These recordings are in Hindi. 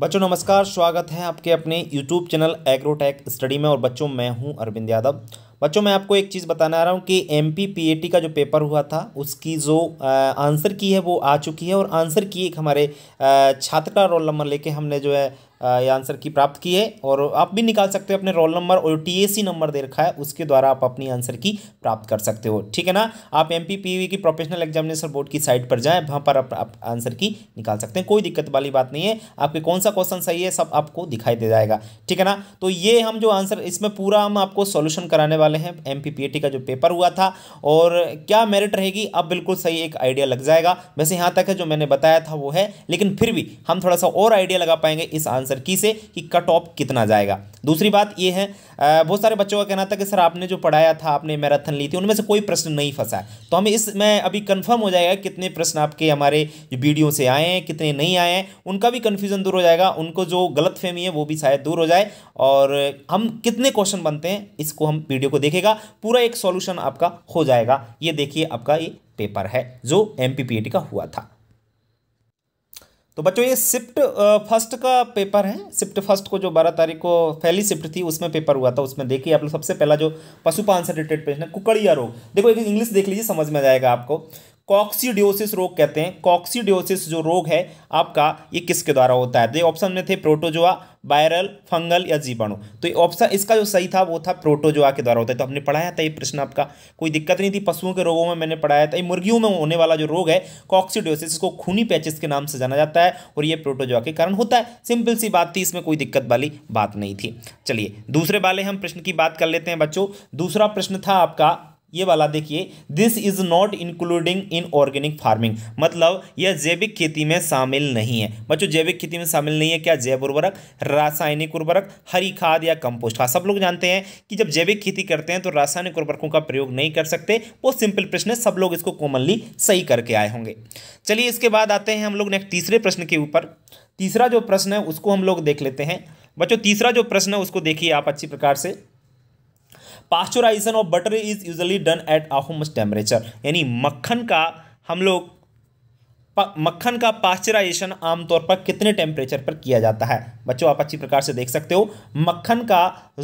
बच्चों नमस्कार स्वागत है आपके अपने यूट्यूब चैनल एग्रोटेक स्टडी में और बच्चों मैं हूं अरविंद यादव बच्चों मैं आपको एक चीज़ बताने आ रहा हूं कि एम पी का जो पेपर हुआ था उसकी जो आंसर की है वो आ चुकी है और आंसर की एक हमारे छात्र का रोल नंबर लेके हमने जो है ये आंसर की प्राप्त की है और आप भी निकाल सकते हो अपने रोल नंबर और टीएसी नंबर दे रखा है उसके द्वारा आप अपनी आंसर की प्राप्त कर सकते हो ठीक है ना आप एम e की प्रोफेशनल एग्जामिनेशन बोर्ड की साइट पर जाएँ वहाँ पर आप, आप आंसर की निकाल सकते हैं कोई दिक्कत वाली बात नहीं है आपके कौन सा क्वेश्चन सही है सब आपको दिखाई दे जाएगा ठीक है ना तो ये हम जो आंसर इसमें पूरा हम आपको सोल्यूशन कराने वाले हैं एम e का जो पेपर हुआ था और क्या मेरिट रहेगी अब बिल्कुल सही एक आइडिया लग जाएगा वैसे यहाँ तक है जो मैंने बताया था वो है लेकिन फिर भी हम थोड़ा सा और आइडिया लगा पाएंगे इस आंसर आंसर की से कि कट ऑफ कितना जाएगा दूसरी बात ये है बहुत सारे बच्चों का कहना था कि सर आपने जो पढ़ाया था आपने मैराथन ली थी उनमें से कोई प्रश्न नहीं फंसा तो हमें इसमें अभी कन्फर्म हो जाएगा कितने प्रश्न आपके हमारे वीडियो से आए हैं कितने नहीं आए हैं उनका भी कन्फ्यूज़न दूर हो जाएगा उनको जो गलत है वो भी शायद दूर हो जाए और हम कितने क्वेश्चन बनते हैं इसको हम वीडियो को देखेगा पूरा एक सॉल्यूशन आपका हो जाएगा ये देखिए आपका ये पेपर है जो एम का हुआ था तो बच्चों ये शिफ्ट फर्स्ट का पेपर है शिफ्ट फर्स्ट को जो बारह तारीख को पहली शिफ्ट थी उसमें पेपर हुआ था उसमें देखिए आप लोग सबसे पहला जो पशुपालन से रिलेटेड प्रश्न है कुकड़िया रोग देखो एक इंग्लिश देख लीजिए समझ में आ जाएगा आपको कॉक्सीडियोसिस रोग कहते हैं कॉक्सीडियोसिस जो रोग है आपका ये किसके द्वारा होता है तो ऑप्शन में थे प्रोटोजोआ वायरल फंगल या जीवाणु तो ये ऑप्शन इसका जो सही था वो था प्रोटोजोआ के द्वारा होता है तो हमने पढ़ाया था ये प्रश्न आपका कोई दिक्कत नहीं थी पशुओं के रोगों में मैंने पढ़ाया था ये मुर्गियों में होने वाला जो रोग है कॉक्सीडियोसिस इसको खूनी पैचिस के नाम से जाना जाता है और ये प्रोटोजोआ के कारण होता है सिंपल सी बात थी इसमें कोई दिक्कत वाली बात नहीं थी चलिए दूसरे वाले हम प्रश्न की बात कर लेते हैं बच्चों दूसरा प्रश्न था आपका ये वाला देखिए this is not including in organic farming मतलब यह जैविक खेती में शामिल नहीं है बच्चों जैविक खेती में शामिल नहीं है क्या जैव उर्वरक रासायनिक उर्वरक हरी खाद या कंपोस्ट खाद सब लोग जानते हैं कि जब जैविक खेती करते हैं तो रासायनिक उर्वरकों का प्रयोग नहीं कर सकते वो सिंपल प्रश्न है सब लोग इसको कॉमनली सही करके आए होंगे चलिए इसके बाद आते हैं हम लोग नेक्स्ट तीसरे प्रश्न के ऊपर तीसरा जो प्रश्न है उसको हम लोग देख लेते हैं बच्चों तीसरा जो प्रश्न है उसको देखिए आप अच्छी प्रकार से pasteurisation of butter is usually done at अहोमस टेम्परेचर यानी मक्खन का हम लोग मक्खन का पास्चराइजेशन आमतौर पर कितने टेम्परेचर पर किया जाता है बच्चों आप अच्छी प्रकार से देख सकते हो मक्खन का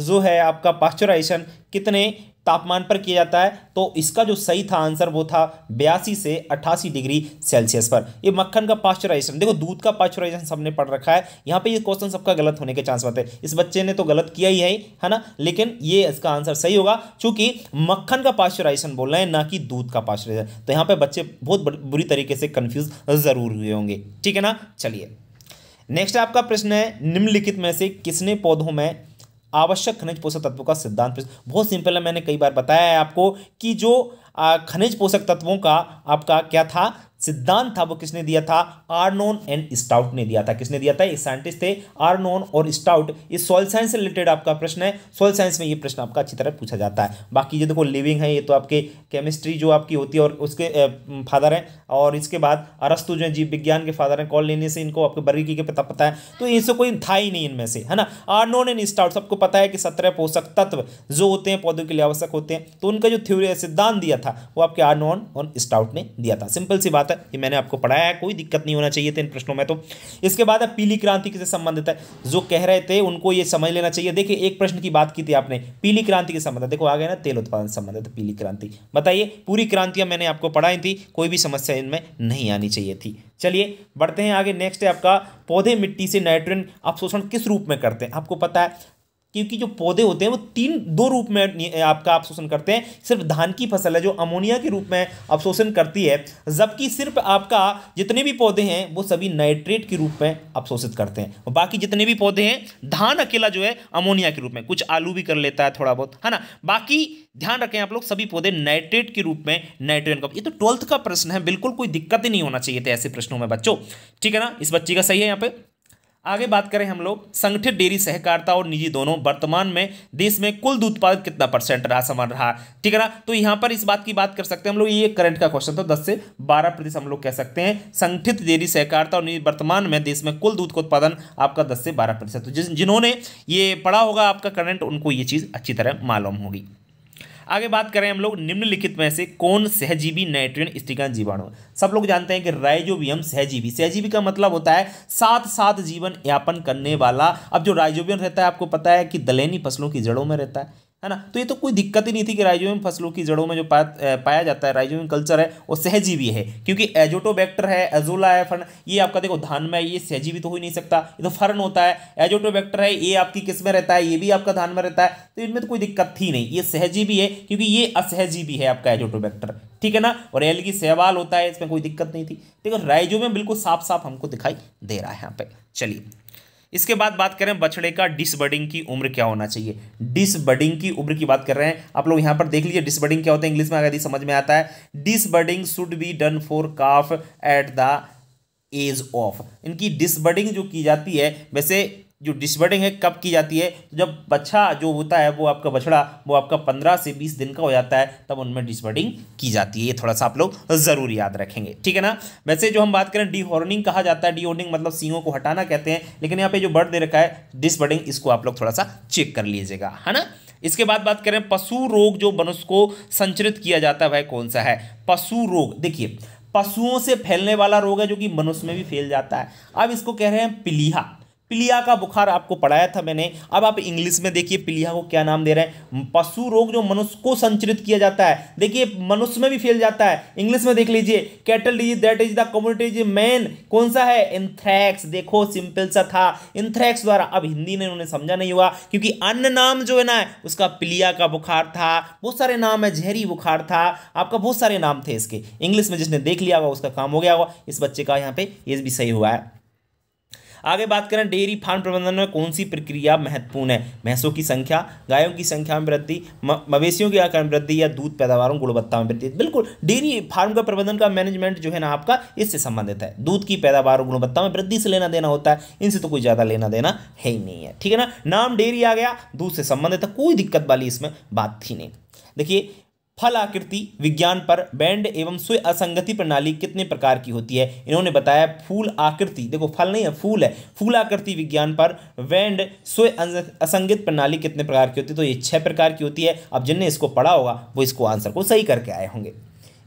जो है आपका पास्चराइजेशन कितने तापमान पर किया जाता है तो इसका जो सही था आंसर वो था बयासी से अट्ठासी डिग्री सेल्सियस पर ये मक्खन का पास्चराइजेशन देखो दूध का पास्चराइजेशन सबने पढ़ रखा है यहाँ पे ये क्वेश्चन सबका गलत होने के चांस बनते हैं इस बच्चे ने तो गलत किया ही है है ना लेकिन ये इसका आंसर सही होगा क्योंकि मक्खन का पास्चराइजेशन बोल रहे हैं ना कि दूध का पास्चराइजेशन तो यहाँ पर बच्चे बहुत बुरी तरीके से कन्फ्यूज ज़रूर हुए होंगे ठीक है ना चलिए नेक्स्ट आपका प्रश्न है निम्नलिखित में से किसने पौधों में आवश्यक खनिज पोषक तत्वों का सिद्धांत बहुत सिंपल है मैंने कई बार बताया है आपको कि जो खनिज पोषक तत्वों का आपका क्या था सिद्धांत था वो किसने दिया था आर्नोन एंड स्टाउट ने दिया था किसने दिया था ये साइंटिस्ट थे आर्नोन और स्टाउट ये सोल साइंस से रिलेटेड आपका प्रश्न है सोल साइंस में ये प्रश्न आपका अच्छी तरह पूछा जाता है बाकी ये देखो लिविंग है ये तो आपके केमिस्ट्री जो आपकी होती है और उसके फादर हैं और इसके बाद अरस्तु जो है जीव विज्ञान के फादर हैं कॉल लेने से इनको आपके बर्गी के पता पता है तो इनसे कोई था ही नहीं इनमें से है ना आर्नोन एंड स्टाउट सबको पता है कि सत्रह पोषक तत्व जो होते हैं पौधों के लिए आवश्यक होते हैं तो उनका जो थ्योरी सिद्धांत दिया था वो आपके आर्नोन और स्टाउट ने दिया था सिंपल सी बात है है ये मैंने आपको पढ़ाया है कोई दिक्कत नहीं होना चाहिए था इन प्रश्नों में तो इसके बाद अब पीली क्रांति से संबंधित है जो कह रहे थे उनको ये समझ लेना चाहिए देखिए एक प्रश्न की बात की थी आपने पीली क्रांति के संबंध देखो आ गया ना तेल उत्पादन संबंधित पीली क्रांति बताइए पूरी क्रांतियाँ मैंने आपको पढ़ाई थी कोई भी समस्या इनमें नहीं आनी चाहिए थी चलिए बढ़ते हैं आगे नेक्स्ट है आपका पौधे मिट्टी से नाइट्रोजन अवशोषण किस रूप में करते हैं आपको पता है क्योंकि जो पौधे होते हैं वो तीन दो रूप में आपका अवशोषण करते हैं सिर्फ धान की फसल है जो अमोनिया के रूप में अपशोषण करती है जबकि सिर्फ आपका जितने भी पौधे हैं वो सभी नाइट्रेट के रूप में अपशोषित करते हैं बाकी जितने भी पौधे हैं धान अकेला जो है अमोनिया के रूप में कुछ आलू भी कर लेता है थोड़ा बहुत है ना बाकी ध्यान रखें आप लोग सभी पौधे नाइट्रेट के रूप में नाइट्रोजन का ये तो ट्वेल्थ का प्रश्न है बिल्कुल कोई दिक्कत ही नहीं होना चाहिए थे ऐसे प्रश्नों में बच्चों ठीक है ना इस बच्ची का सही है यहाँ पे आगे बात करें हम लोग संगठित डेयरी सहकारिता और निजी दोनों वर्तमान में देश में कुल दूध उत्पादन कितना परसेंट रहा समान रहा ठीक है ना तो यहाँ पर इस बात की बात कर सकते हैं हम लोग ये करंट का क्वेश्चन था दस से बारह प्रतिशत हम लोग कह सकते हैं संगठित डेयरी सहकारिता और निजी वर्तमान में देश में कुल दूध का उत्पादन आपका दस से बारह प्रतिशत तो जिन जिन्होंने ये पढ़ा होगा आपका करंट उनको ये चीज़ अच्छी तरह मालूम होगी आगे बात करें हम लोग निम्नलिखित में से कौन सहजीवी नाइट्रियन स्टिकान जीवाणु सब लोग जानते हैं कि राइजोबियम सहजीवी सहजीवी का मतलब होता है साथ साथ जीवन यापन करने वाला अब जो राइजोबियम रहता है आपको पता है कि दलैनी फसलों की जड़ों में रहता है है ना तो ये तो कोई दिक्कत ही नहीं थी कि राइजोबियम फसलों की जड़ों में जो पा, पाया जाता है राइजोबियम कल्चर है वो सहजीवी है क्योंकि एजोटोबैक्टर है एजोला है फर्न ये आपका देखो धान में ये सहजीवी तो हो ही नहीं सकता ये तो फर्न होता है एजोटोबैक्टर है ये आपकी किस में रहता है ये भी आपका धान में रहता है तो इनमें तो कोई दिक्कत थी नहीं ये सहजीवी है क्योंकि ये असहजीवी है आपका एजोटोबैक्टर ठीक है ना और एल की सहवाल होता है इसमें कोई दिक्कत नहीं थी ठीक है बिल्कुल साफ साफ हमको दिखाई दे रहा है यहाँ पे चलिए इसके बाद बात करें बछड़े का डिसबर्डिंग की उम्र क्या होना चाहिए डिसबर्डिंग की उम्र की बात कर रहे हैं आप लोग यहां पर देख लीजिए डिसबर्डिंग क्या होता है इंग्लिश में अगर समझ में आता है disbudding should be done for calf at the age of इनकी डिसबर्डिंग जो की जाती है वैसे जो डिसबर्डिंग है कब की जाती है तो जब बच्चा जो होता है वो आपका बछड़ा वो आपका पंद्रह से बीस दिन का हो जाता है तब उनमें डिसबर्डिंग की जाती है ये थोड़ा सा आप लोग ज़रूर याद रखेंगे ठीक है ना वैसे जो हम बात करें डीहॉर्निंग कहा जाता है डीहॉर्निंग मतलब सिंगों को हटाना कहते हैं लेकिन यहाँ पे जो बर्ड दे रखा है डिसबर्डिंग इसको आप लोग थोड़ा सा चेक कर लीजिएगा है ना इसके बाद बात करें पशु रोग जो मनुष्य को संचरित किया जाता है वह कौन सा है पशु रोग देखिए पशुओं से फैलने वाला रोग है जो कि मनुष्य में भी फैल जाता है अब इसको कह रहे हैं पिलीहा पिलिया का बुखार आपको पढ़ाया था मैंने अब आप इंग्लिश में देखिए पिलिया को क्या नाम दे रहे हैं पशु रोग जो मनुष्य को संचरित किया जाता है देखिए मनुष्य में भी फैल जाता है इंग्लिश में देख लीजिए cattle disease that is the communities man कौन सा है इंथ्रैक्स देखो सिंपल सा था इंथ्रैक्स द्वारा अब हिंदी ने उन्हें समझा नहीं हुआ क्योंकि अन्य नाम जो है ना उसका पिलिया का बुखार था बहुत सारे नाम है जहरी बुखार था आपका बहुत सारे नाम थे इसके इंग्लिश में जिसने देख लिया होगा उसका काम हो गया होगा इस बच्चे का यहाँ पे ये भी सही हुआ है आगे बात करें डेयरी फार्म प्रबंधन में कौन सी प्रक्रिया महत्वपूर्ण है भैंसों की संख्या गायों की संख्या में वृद्धि मवेशियों की आकार में वृद्धि या दूध पैदावार गुणवत्ता में वृद्धि बिल्कुल डेयरी फार्म का प्रबंधन का मैनेजमेंट जो है ना आपका इससे संबंधित है दूध की पैदावार और गुणवत्ता में वृद्धि से लेना देना होता है इनसे तो कोई ज़्यादा लेना देना है ही नहीं है ठीक है ना नाम डेयरी आ गया दूध से संबंधित है कोई दिक्कत वाली इसमें बात थी नहीं देखिए फल आकृति विज्ञान पर बैंड एवं स्वय असंगति प्रणाली कितने प्रकार की होती है इन्होंने बताया फूल आकृति देखो फल नहीं है फूल है फूल आकृति विज्ञान पर बैंड स्वय असंगत प्रणाली कितने प्रकार की होती है तो ये छह प्रकार की होती है अब जिनने इसको पढ़ा होगा वो इसको आंसर को सही करके आए होंगे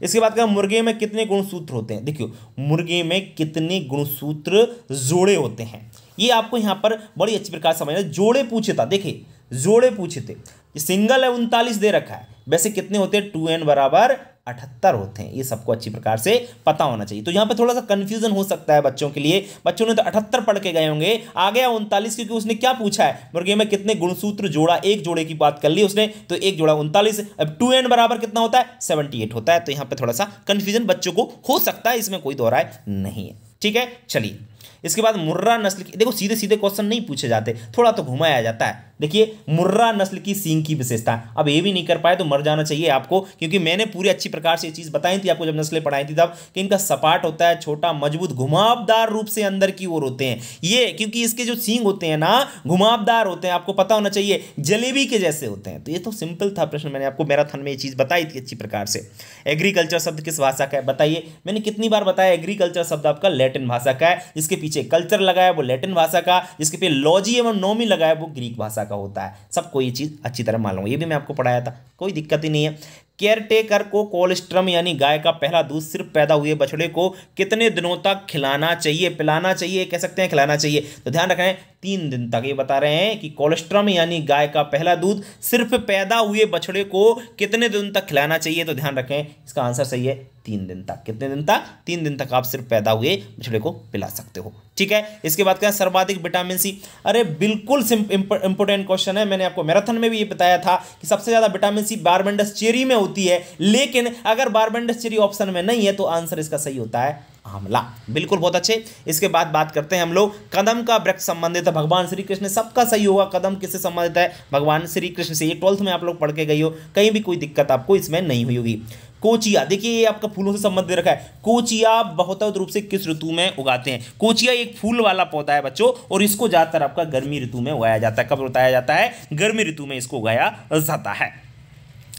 इसके बाद क्या मुर्गे में कितने गुणसूत्र होते हैं देखियो मुर्गे में कितने गुणसूत्र जोड़े होते हैं ये आपको यहाँ पर बड़ी अच्छी प्रकार समझना जोड़े पूछे था देखिए जोड़े पूछे थे ये सिंगल है उनतालीस दे रखा है वैसे कितने होते हैं टू एन बराबर अठहत्तर होते हैं ये सबको अच्छी प्रकार से पता होना चाहिए तो यहाँ पे थोड़ा सा कन्फ्यूजन हो सकता है बच्चों के लिए बच्चों ने तो अठहत्तर पढ़ के गए होंगे आ गया उनतालीस क्योंकि उसने क्या पूछा है मुर्गे में कितने गुणसूत्र जोड़ा एक जोड़े की बात कर ली उसने तो एक जोड़ा उनतालीस अब टू एन बराबर कितना होता है सेवेंटी एट होता है तो यहाँ पर थोड़ा सा कन्फ्यूजन बच्चों को हो सकता है इसमें कोई दोहराए नहीं है ठीक है चलिए इसके बाद मुर्रा नस्ल की देखो सीधे सीधे क्वेश्चन नहीं पूछे जाते थोड़ा तो घुमाया जाता है देखिए मुर्रा नस्ल की सींग की विशेषता अब ये भी नहीं कर पाए तो मर जाना चाहिए आपको क्योंकि मैंने पूरी अच्छी प्रकार से ये चीज़ बताई थी आपको जब नस्लें पढ़ाई थी तब कि इनका सपाट होता है छोटा मजबूत घुमावदार रूप से अंदर की ओर होते हैं ये क्योंकि इसके जो सींग होते हैं ना घुमावदार होते हैं आपको पता होना चाहिए जलेबी के जैसे होते हैं तो ये तो सिंपल था प्रश्न मैंने आपको मैराथन में ये चीज़ बताई थी अच्छी प्रकार से एग्रीकल्चर शब्द किस भाषा का है बताइए मैंने कितनी बार बताया एग्रीकल्चर शब्द आपका लैटिन भाषा का है जिसके पीछे कल्चर लगाया वो लैटिन भाषा का जिसके पीछे लॉजी एवं नोमी लगाया वो ग्रीक भाषा का होता है सबको ये चीज़ अच्छी तरह मालूम लो ये भी मैं आपको पढ़ाया था कोई दिक्कत ही नहीं है केयर टेकर को कोलेस्ट्रम यानी गाय का पहला दूध सिर्फ पैदा हुए बछड़े को कितने दिनों तक खिलाना चाहिए पिलाना चाहिए कह सकते हैं खिलाना चाहिए तो ध्यान रखें तीन दिन तक ये बता रहे हैं कि कोलेस्ट्रम यानी गाय का पहला दूध सिर्फ पैदा हुए बछड़े को कितने दिन तक खिलाना चाहिए तो ध्यान रखें इसका आंसर सही है तीन दिन तक कितने दिन तक तीन दिन तक आप सिर्फ पैदा हुए बछड़े को पिला सकते हो ठीक है इसके बाद क्या सर्वाधिक विटामिन सी अरे बिल्कुल इंपॉर्टेंट क्वेश्चन है मैंने आपको मैराथन में भी ये बताया था कि सबसे ज़्यादा विटामिन सी बारबेंडस चेरी में होती है लेकिन अगर बारबेंडस चेरी ऑप्शन में नहीं है तो आंसर इसका सही होता है हमला बिल्कुल बहुत अच्छे इसके बाद बात करते हैं हम लोग कदम का वृक्ष संबंधित है भगवान श्री कृष्ण सबका सही होगा कदम किससे संबंधित है भगवान श्री कृष्ण से ये ट्वेल्थ में आप लोग पढ़ के गई हो कहीं भी कोई दिक्कत आपको इसमें नहीं हुई होगी कोचिया देखिए ये आपका फूलों से संबंधित रखा है कोचिया बहुत रूप से किस ऋतु में उगाते हैं कोचिया एक फूल वाला पौधा है बच्चों और इसको ज़्यादातर आपका गर्मी ऋतु में उगाया जाता है कब उगाया जाता है गर्मी ऋतु में इसको उगाया जाता है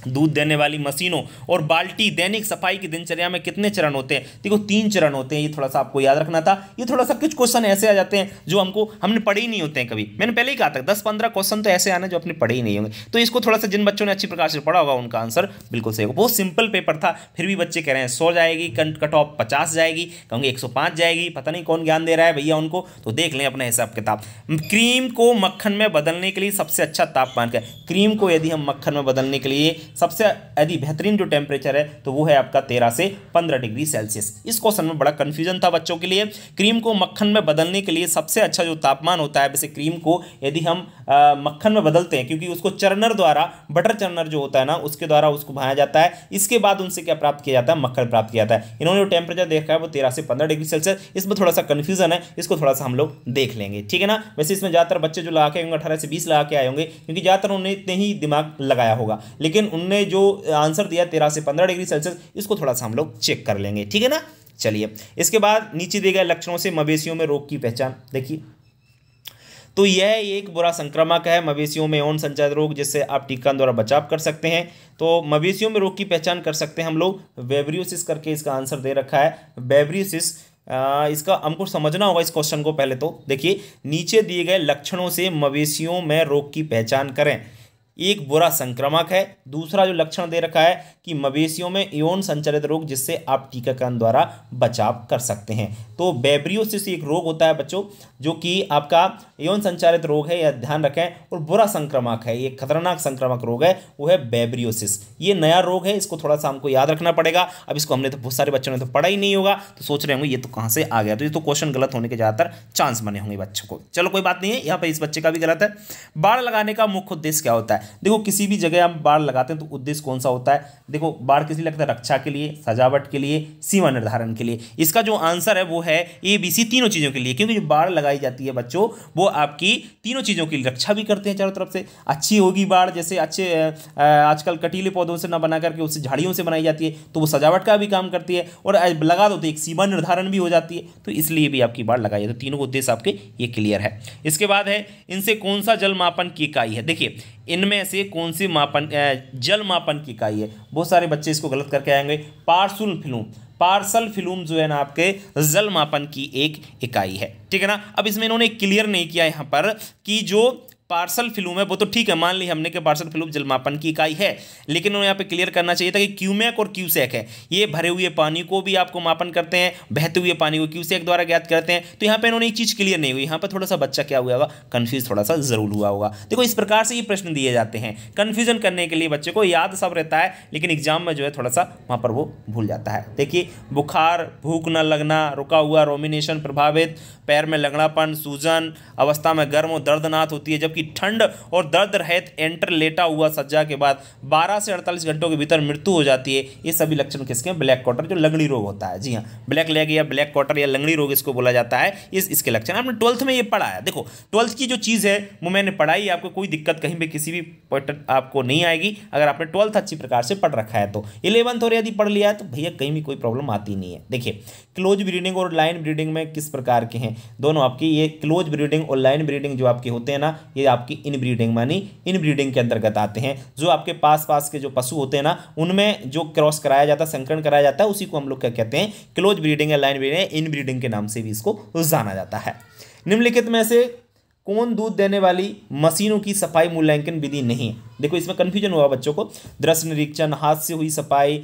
दूध देने वाली मशीनों और बाल्टी दैनिक सफाई की दिनचर्या में कितने चरण होते हैं देखो तीन चरण होते हैं ये थोड़ा सा आपको याद रखना था ये थोड़ा सा कुछ क्वेश्चन ऐसे आ जाते हैं जो हमको हमने पढ़े ही नहीं होते हैं कभी मैंने पहले ही कहा था दस पंद्रह क्वेश्चन तो ऐसे आने जो अपने पढ़े ही नहीं होंगे तो इसको थोड़ा सा जिन बच्चों ने अच्छी प्रकार से पढ़ा होगा उनका आंसर बिल्कुल सही होगा बहुत सिंपल पेपर था फिर भी बच्चे कह रहे हैं सौ जाएगी कट ऑफ पचास जाएगी कहूँगे एक जाएगी पता नहीं कौन ज्ञान दे रहा है भैया उनको तो देख लें अपना हिसाब किताब क्रीम को मक्खन में बदलने के लिए सबसे अच्छा तापमान क्या क्रीम को यदि हम मक्खन में बदलने के लिए सबसे यदि बेहतरीन जो टेम्परेचर है तो वो है आपका तेरह से पंद्रह डिग्री सेल्सियस इस क्वेश्चन में बड़ा कन्फ्यूजन था बच्चों के लिए क्रीम को मक्खन में बदलने के लिए सबसे अच्छा जो तापमान होता है वैसे क्रीम को यदि हम मक्खन में बदलते हैं क्योंकि उसको चरनर द्वारा बटर चरनर जो होता है ना उसके द्वारा उसको भाया जाता है इसके बाद उनसे क्या प्राप्त किया जाता है मक्खन प्राप्त किया जाता है इन्होंने जो टेम्परेचर देखा है वो तेरह से पंद्रह डिग्री सेल्सियस इसमें थोड़ा सा कन्फ्यूजन है इसको थोड़ा सा हम लोग देख लेंगे ठीक है ना वैसे इसमें ज़्यादातर बच्चे जो लगा के होंगे अठारह से बीस लगा के आए होंगे क्योंकि ज़्यादातर उन्हें इतने ही दिमाग लगाया होगा लेकिन उनने जो आंसर दिया तेरह से पंद्रह डिग्री सेल्सियस इसको थोड़ा सा हम लोग चेक कर लेंगे ठीक है ना चलिए इसके बाद नीचे दिए गए लक्षणों से मवेशियों में रोग की पहचान देखिए तो यह एक बुरा संक्रामक है मवेशियों में यौन संचार रोग जिससे आप टीका द्वारा बचाव कर सकते हैं तो मवेशियों में रोग की पहचान कर सकते हैं हम लोग वेब्रियोसिस करके इसका आंसर दे रखा है वेब्रियोसिस इसका हमको समझना होगा इस क्वेश्चन को पहले तो देखिए नीचे दिए गए लक्षणों से मवेशियों में रोग की पहचान करें एक बुरा संक्रामक है दूसरा जो लक्षण दे रखा है कि मवेशियों में यौन संचरित रोग जिससे आप टीकाकरण द्वारा बचाव कर सकते हैं तो बेब्रियोसिस एक रोग होता है बच्चों जो कि आपका यौन संचारित रोग है यह ध्यान रखें और बुरा संक्रामक है ये खतरनाक संक्रामक रोग है वो है बेब्रियोसिस ये नया रोग है इसको थोड़ा सा हमको याद रखना पड़ेगा अब इसको हमने तो बहुत सारे बच्चों ने तो पढ़ा ही नहीं होगा तो सोच रहे होंगे ये तो कहाँ से आ गया तो ये तो क्वेश्चन गलत होने के ज़्यादातर चांस बने होंगे बच्चों को चलो कोई बात नहीं है यहाँ पर इस बच्चे का भी गलत है बाढ़ लगाने का मुख्य उद्देश्य क्या होता है देखो किसी भी जगह हम बाढ़ लगाते हैं तो उद्देश्य कौन सा होता है देखो बाढ़ किसी लगता है रक्षा के लिए सजावट के लिए सीमा निर्धारण के लिए इसका जो आंसर है वो है ए बी सी तीनों चीज़ों के लिए क्योंकि जो बाढ़ लगाई जाती है बच्चों वो आपकी तीनों चीज़ों की रक्षा भी करते हैं चारों तरफ से अच्छी होगी बाढ़ जैसे अच्छे आजकल कटीले पौधों से ना बना करके उससे झाड़ियों से बनाई जाती है तो वो सजावट का भी काम करती है और लगा दो तो एक सीमा निर्धारण भी हो जाती है तो इसलिए भी आपकी बाढ़ लगाई है तो तीनों उद्देश्य आपके ये क्लियर है इसके बाद है इनसे कौन सा जल मापन की इकाई है देखिए इनमें से कौन सी मापन जल मापन की इकाई है बहुत सारे बच्चे इसको गलत करके आएंगे पार्सुल फिलूम पार्सल फिलूम जो है ना आपके जल मापन की एक इकाई है ठीक है ना अब इसमें इन्होंने क्लियर नहीं किया यहाँ पर कि जो पार्सल फिलूम है वो तो ठीक है मान ली हमने कि पार्सल फिलूम जलमापन की इकाई है लेकिन उन्हें यहाँ पे क्लियर करना चाहिए था कि क्यूमैक और क्यूसेक है ये भरे हुए पानी को भी आपको मापन करते हैं बहते हुए पानी को क्यूसेक द्वारा ज्ञात करते हैं तो यहाँ पे इन्होंने ये चीज़ क्लियर नहीं हुई यहाँ पर थोड़ा सा बच्चा क्या हुआ होगा कन्फ्यूज थोड़ा सा जरूर हुआ होगा देखो इस प्रकार से ये प्रश्न दिए जाते हैं कन्फ्यूजन करने के लिए बच्चे को याद सब रहता है लेकिन एग्जाम में जो है थोड़ा सा वहाँ पर वो भूल जाता है देखिए बुखार भूख न लगना रुका हुआ रोमिनेशन प्रभावित पैर में लगड़ापन सूजन अवस्था में गर्म और दर्दनाथ होती है जबकि जबकि ठंड और दर्द रहित एंटर लेटा हुआ सज्जा के बाद 12 से 48 घंटों के भीतर मृत्यु हो जाती है ये सभी लक्षण किसके ब्लैक क्वार्टर जो लंगड़ी रोग होता है जी हाँ ब्लैक लेग या ब्लैक क्वार्टर या लंगड़ी रोग इसको बोला जाता है इस इसके लक्षण आपने ट्वेल्थ में ये पढ़ा है देखो ट्वेल्थ की जो चीज़ है वो मैंने पढ़ाई आपको कोई दिक्कत कहीं भी किसी भी पॉइंट आपको नहीं आएगी अगर आपने ट्वेल्थ अच्छी प्रकार से पढ़ रखा है तो इलेवंथ और यदि पढ़ लिया तो भैया कहीं भी कोई प्रॉब्लम आती नहीं है देखिए क्लोज ब्रीडिंग और लाइन ब्रीडिंग में किस प्रकार के हैं दोनों आपकी ये क्लोज ब्रीडिंग और लाइन ब्रीडिंग जो आपके होते हैं ना ये आपकी इन ब्रीडिंग मानी इन ब्रीडिंग के अंतर्गत आते हैं जो आपके पास पास के जो पशु होते हैं ना उनमें जो क्रॉस कराया जाता है संकरण कराया जाता है उसी को हम लोग क्या कहते हैं क्लोज ब्रीडिंग या लाइन ब्रीडिंग इन ब्रीडिंग के नाम से भी इसको जाना जाता है निम्नलिखित में से कौन दूध देने वाली मशीनों की सफाई मूल्यांकन विधि नहीं है देखो इसमें कन्फ्यूजन हुआ बच्चों को दृश्य निरीक्षण हाथ से हुई सफाई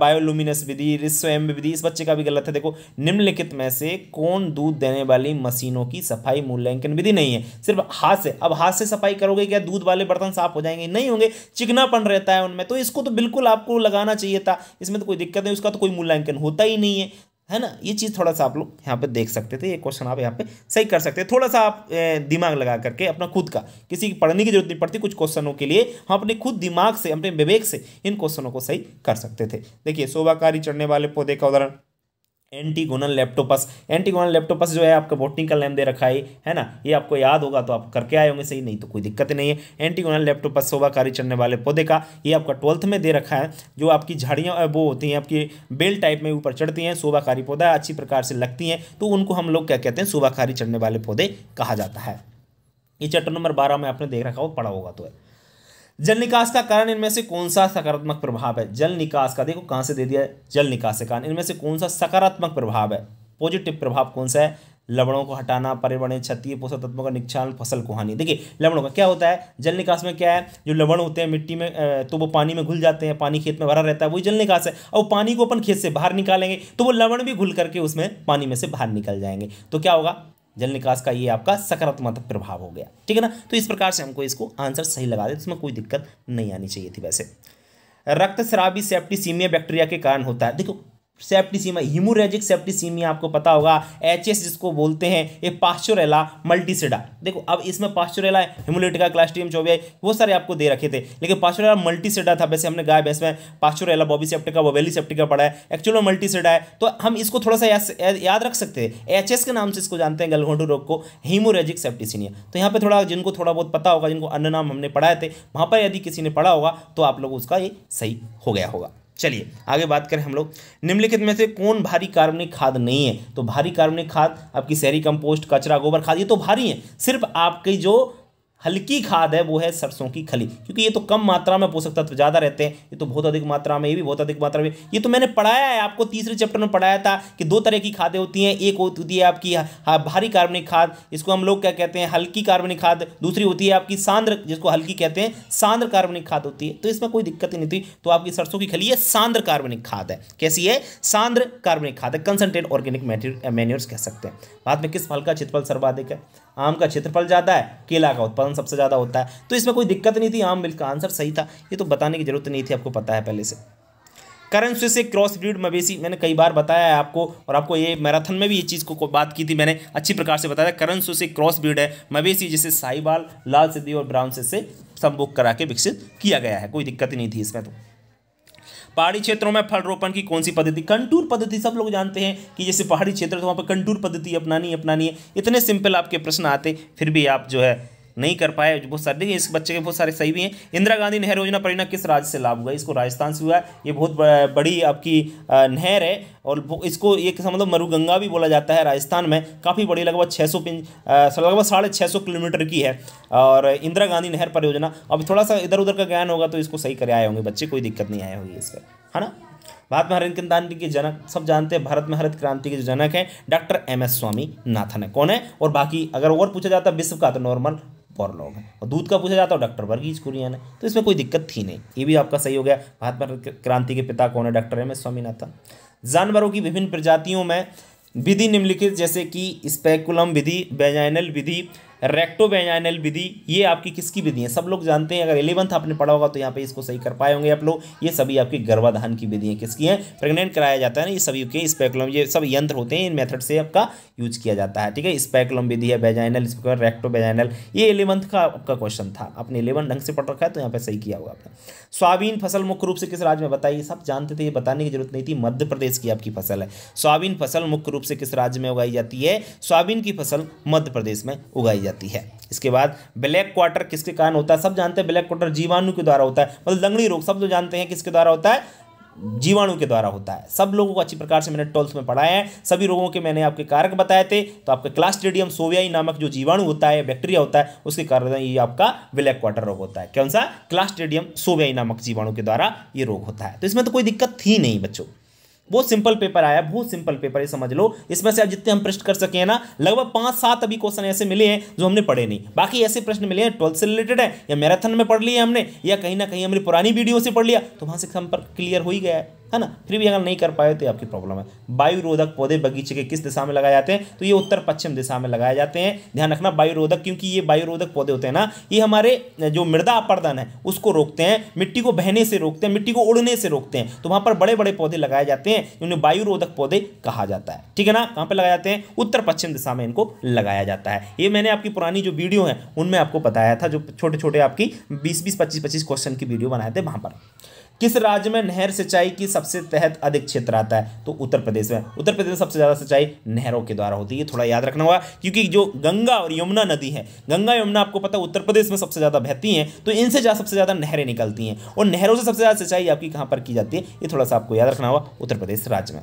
बायोलुमिनस विधि रिस्वयम विधि इस बच्चे का भी गलत है देखो निम्नलिखित में से कौन दूध देने वाली मशीनों की सफाई मूल्यांकन विधि नहीं है सिर्फ हाथ से अब हाथ से सफाई करोगे क्या दूध वाले बर्तन साफ हो जाएंगे नहीं होंगे चिकनापन रहता है उनमें तो इसको तो बिल्कुल आपको लगाना चाहिए था इसमें तो कोई दिक्कत नहीं उसका तो कोई मूल्यांकन होता ही नहीं है है ना ये चीज़ थोड़ा सा आप लोग यहाँ पे देख सकते थे ये क्वेश्चन आप यहाँ पे सही कर सकते हैं थोड़ा सा आप दिमाग लगा करके अपना खुद का किसी की पढ़ने की जरूरत नहीं पड़ती कुछ क्वेश्चनों के लिए हम अपने खुद दिमाग से अपने विवेक से इन क्वेश्चनों को सही कर सकते थे देखिए शोभाकारी चढ़ने वाले पौधे का उदाहरण एंटीगोनल लैपटोपस एंटीगोनल लेप्टोपस जो है आपका का नेम दे रखा है है ना ये आपको याद होगा तो आप करके आए होंगे सही नहीं तो कोई दिक्कत नहीं है एंटीगोनल लेप्टोपस शोभाकारी चढ़ने वाले पौधे का ये आपका ट्वेल्थ में दे रखा है जो आपकी झाड़ियाँ वो होती हैं आपकी बेल टाइप में ऊपर चढ़ती हैं शोभाकारी पौधा अच्छी प्रकार से लगती हैं तो उनको हम लोग क्या कहते हैं शोभाकारी चढ़ने वाले पौधे कहा जाता है ये चैप्टर नंबर बारह में आपने देख रखा हो पढ़ा होगा तो है जल निकास का कारण इनमें से कौन सा सकारात्मक प्रभाव है जल निकास का देखो कहां से दे दिया है जल निकास का कारण इनमें से कौन सा सकारात्मक प्रभाव है पॉजिटिव प्रभाव कौन सा है लवणों को हटाना पर्यावरण क्षति पोषक तत्वों का निक्षारण फसल को हानि देखिए लवणों का क्या होता है जल निकास में क्या है जो लवण होते हैं मिट्टी में तो वो पानी में घुल जाते हैं पानी खेत में भरा रहता है वही जल निकास है और पानी को अपन खेत से बाहर निकालेंगे तो वो लवण भी घुल करके उसमें पानी में से बाहर निकल जाएंगे तो क्या होगा जल निकास का ये आपका सकारात्मक प्रभाव हो गया ठीक है ना तो इस प्रकार से हमको इसको आंसर सही लगा दे इसमें कोई दिक्कत नहीं आनी चाहिए थी वैसे रक्त शराबी सेप्टिसीमिया बैक्टीरिया के कारण होता है देखो सेप्टिसीमा हिमोरेजिक सेप्टिसीमिया आपको पता होगा एच एस जिसको बोलते हैं ये पास्चोरेला मल्टीसिडा देखो अब इसमें पास्चोरेला हिमोलिटिका क्लास्ट्रियम चौबिया वो सारे आपको दे रखे थे लेकिन पास्चोरेला मल्टीसिडा था वैसे हमने गाय भैंस में पास्चोरेला बॉबी सेप्टिका वोवेली सेप्टिका पढ़ा है एक्चुअल में मल्टीसिडा है तो हम इसको थोड़ा सा याद याद रख सकते हैं एच एस के नाम से इसको जानते हैं गलघोंटू रोग को हीमोरेजिक सेप्टिसीमिया तो यहाँ पर थोड़ा जिनको थोड़ा बहुत पता होगा जिनको अन्य नाम हमने पढ़ाए थे वहाँ पर यदि किसी ने पढ़ा होगा तो आप लोग उसका ये सही हो गया होगा चलिए आगे बात करें हम लोग निम्नलिखित में से कौन भारी कार्बनिक खाद नहीं है तो भारी कार्बनिक खाद आपकी शहरी कंपोस्ट कचरा गोबर खाद ये तो भारी है सिर्फ आपकी जो हल्की खाद है वो है सरसों की खली क्योंकि ये तो कम मात्रा में पोषक तत्व ज़्यादा रहते हैं ये तो बहुत अधिक मात्रा में ये भी बहुत अधिक मात्रा में ये तो मैंने पढ़ाया है आपको तीसरे चैप्टर में पढ़ाया था कि दो तरह की खादें होती हैं एक होती है आपकी भारी कार्बनिक खाद इसको हम लोग क्या कहते हैं हल्की कार्बनिक खाद दूसरी होती है आपकी सांद्र जिसको हल्की कहते हैं सांद्र कार्बनिक खाद होती है तो इसमें कोई दिक्कत ही नहीं थी तो आपकी सरसों की खली है सांद्र कार्बनिक खाद है कैसी है सांद्र कार्बनिक खाद है कंसनट्रेट ऑर्गेनिक मैन्यूर्स कह सकते हैं बाद में किस फल का क्षेत्रफल सर्वाधिक है आम का क्षेत्रफल ज़्यादा है केला का उत्पादन सबसे ज़्यादा होता है तो इसमें कोई दिक्कत नहीं थी आम मिल्क का आंसर सही था ये तो बताने की जरूरत नहीं थी आपको पता है पहले से करण स्विस एक क्रॉस ब्रीड मवेशी मैंने कई बार बताया है आपको और आपको ये मैराथन में भी ये चीज़ को, को बात की थी मैंने अच्छी प्रकार से बताया करण स्विस एक क्रॉस ब्रीड है मवेशी जिसे साईबाल लाल सिद्धि और ब्राउन से संभोग करा के विकसित किया गया है कोई दिक्कत नहीं थी इसमें तो पहाड़ी क्षेत्रों में फल रोपण की कौन सी पद्धति कंटूर पद्धति सब लोग जानते हैं कि जैसे पहाड़ी क्षेत्र तो वहाँ पर कंटूर पद्धति अपनानी अपनानी है इतने सिंपल आपके प्रश्न आते फिर भी आप जो है नहीं कर पाए बहुत सारे देखिए इस बच्चे के बहुत सारे सही भी हैं इंदिरा गांधी नहर योजना परियोजना किस राज्य से लाभ हुआ इसको राजस्थान से हुआ ये बहुत बड़ी आपकी नहर है और इसको एक समझ लो मरुगंगा भी बोला जाता है राजस्थान में काफ़ी बड़ी लगभग छः सौ लगभग साढ़े छः सौ किलोमीटर की है और इंदिरा गांधी नहर परियोजना अब थोड़ा सा इधर उधर का ज्ञान होगा तो इसको सही करे आए होंगे बच्चे कोई दिक्कत नहीं आए होगी इसका है ना भारत में हरित क्रांति के जनक सब जानते हैं भारत में हरित क्रांति के जो जनक है doctor M S Swaminathan है कौन है और बाकी अगर और पूछा जाता है विश्व का तो नॉर्मल पोर्लॉग है और दूध का पूछा जाता है डॉक्टर वर्गीज कुरियन है तो इसमें कोई दिक्कत थी नहीं ये भी आपका सही हो गया भारत क्रांति के पिता कौन है डॉक्टर एम एस स्वामीनाथन जानवरों की विभिन्न प्रजातियों में विधि निम्नलिखित जैसे कि स्पेकुलम विधि बेजाइनल विधि रेक्टोवेजाइनल विधि ये आपकी किसकी विधि है सब लोग जानते हैं अगर इलेवंथ आपने पढ़ा होगा तो यहाँ पे इसको सही कर पाए होंगे आप लोग ये सभी आपकी गर्भाधान की विधि है किसकी है प्रेग्नेंट कराया जाता है ना ये सभी के स्पेकुलम ये सब यंत्र होते हैं इन मेथड से आपका यूज किया जाता है ठीक है स्पेकुलम विधि है वेजाइनल रेक्टोवेजाइनल ये इलेवंथ का आपका क्वेश्चन था आपने इलेवन ढंग से पढ़ रखा है तो यहाँ पर सही किया होगा आपने सोयाबीन फसल मुख्य रूप से किस राज्य में बताइए सब जानते थे ये बताने की जरूरत नहीं थी मध्य प्रदेश की आपकी फसल है सोयाबीन फसल मुख्य रूप से किस राज्य में उगाई जाती है सोयाबीन की फसल मध्य प्रदेश में उगाई जाती है जाती है इसके बाद ब्लैक क्वार्टर किसके कारण होता है सब जानते हैं ब्लैक क्वार्टर जीवाणु के द्वारा होता है मतलब लंगड़ी रोग सब जो तो जानते हैं किसके द्वारा होता है जीवाणु के द्वारा होता है सब लोगों को अच्छी प्रकार से मैंने ट्वेल्थ में पढ़ाया है सभी रोगों के मैंने आपके कारक बताए थे तो आपका क्लास्ट्रेडियम सोवियाई नामक जो जीवाणु होता है बैक्टीरिया होता है उसके कारण ये आपका ब्लैक क्वार्टर रोग होता है कौन सा क्लास्ट्रेडियम सोवियाई नामक जीवाणु के द्वारा ये रोग होता है तो इसमें तो कोई दिक्कत थी नहीं बच्चों बहुत सिंपल पेपर आया बहुत सिंपल पेपर है समझ लो इसमें से आप जितने हम प्रश्न कर सके हैं ना लगभग पांच सात अभी क्वेश्चन ऐसे मिले हैं जो हमने पढ़े नहीं बाकी ऐसे प्रश्न मिले हैं ट्वेल्थ से रिलेटेड है या मैराथन में पढ़ लिए हमने या कहीं ना कहीं हमने पुरानी वीडियो से पढ़ लिया तो वहां से संपर्क क्लियर हो ही गया है है ना फिर भी अगर नहीं कर पाए तो आपकी प्रॉब्लम है वायु रोधक पौधे बगीचे के किस दिशा में लगाए जाते हैं तो ये उत्तर पश्चिम दिशा में लगाए जाते हैं ध्यान रखना वायु रोधक क्योंकि ये वायु रोधक पौधे होते हैं ना ये हमारे जो मृदा अपर्दन है उसको रोकते हैं मिट्टी को बहने से रोकते हैं मिट्टी को उड़ने से रोकते हैं तो वहाँ पर बड़े बड़े पौधे लगाए जाते हैं इन्हें वायु रोधक पौधे कहा जाता है ठीक है ना कहाँ पर लगाए जाते हैं उत्तर पश्चिम दिशा में इनको लगाया जाता है ये मैंने आपकी पुरानी जो वीडियो है उनमें आपको बताया था जो छोटे छोटे आपकी बीस बीस पच्चीस पच्चीस क्वेश्चन की वीडियो बनाए थे वहाँ पर किस राज्य में नहर सिंचाई की सबसे तहत अधिक क्षेत्र आता है तो उत्तर प्रदेश में उत्तर प्रदेश में सबसे ज़्यादा सिंचाई नहरों के द्वारा होती है थोड़ा याद रखना होगा क्योंकि जो गंगा और यमुना नदी है गंगा यमुना आपको पता है उत्तर प्रदेश में सबसे ज़्यादा बहती हैं तो इनसे सबसे ज़्यादा नहरें निकलती हैं और नहरों से सबसे ज़्यादा सिंचाई आपकी कहाँ पर की जाती है ये थोड़ा सा आपको याद रखना होगा उत्तर प्रदेश राज्य में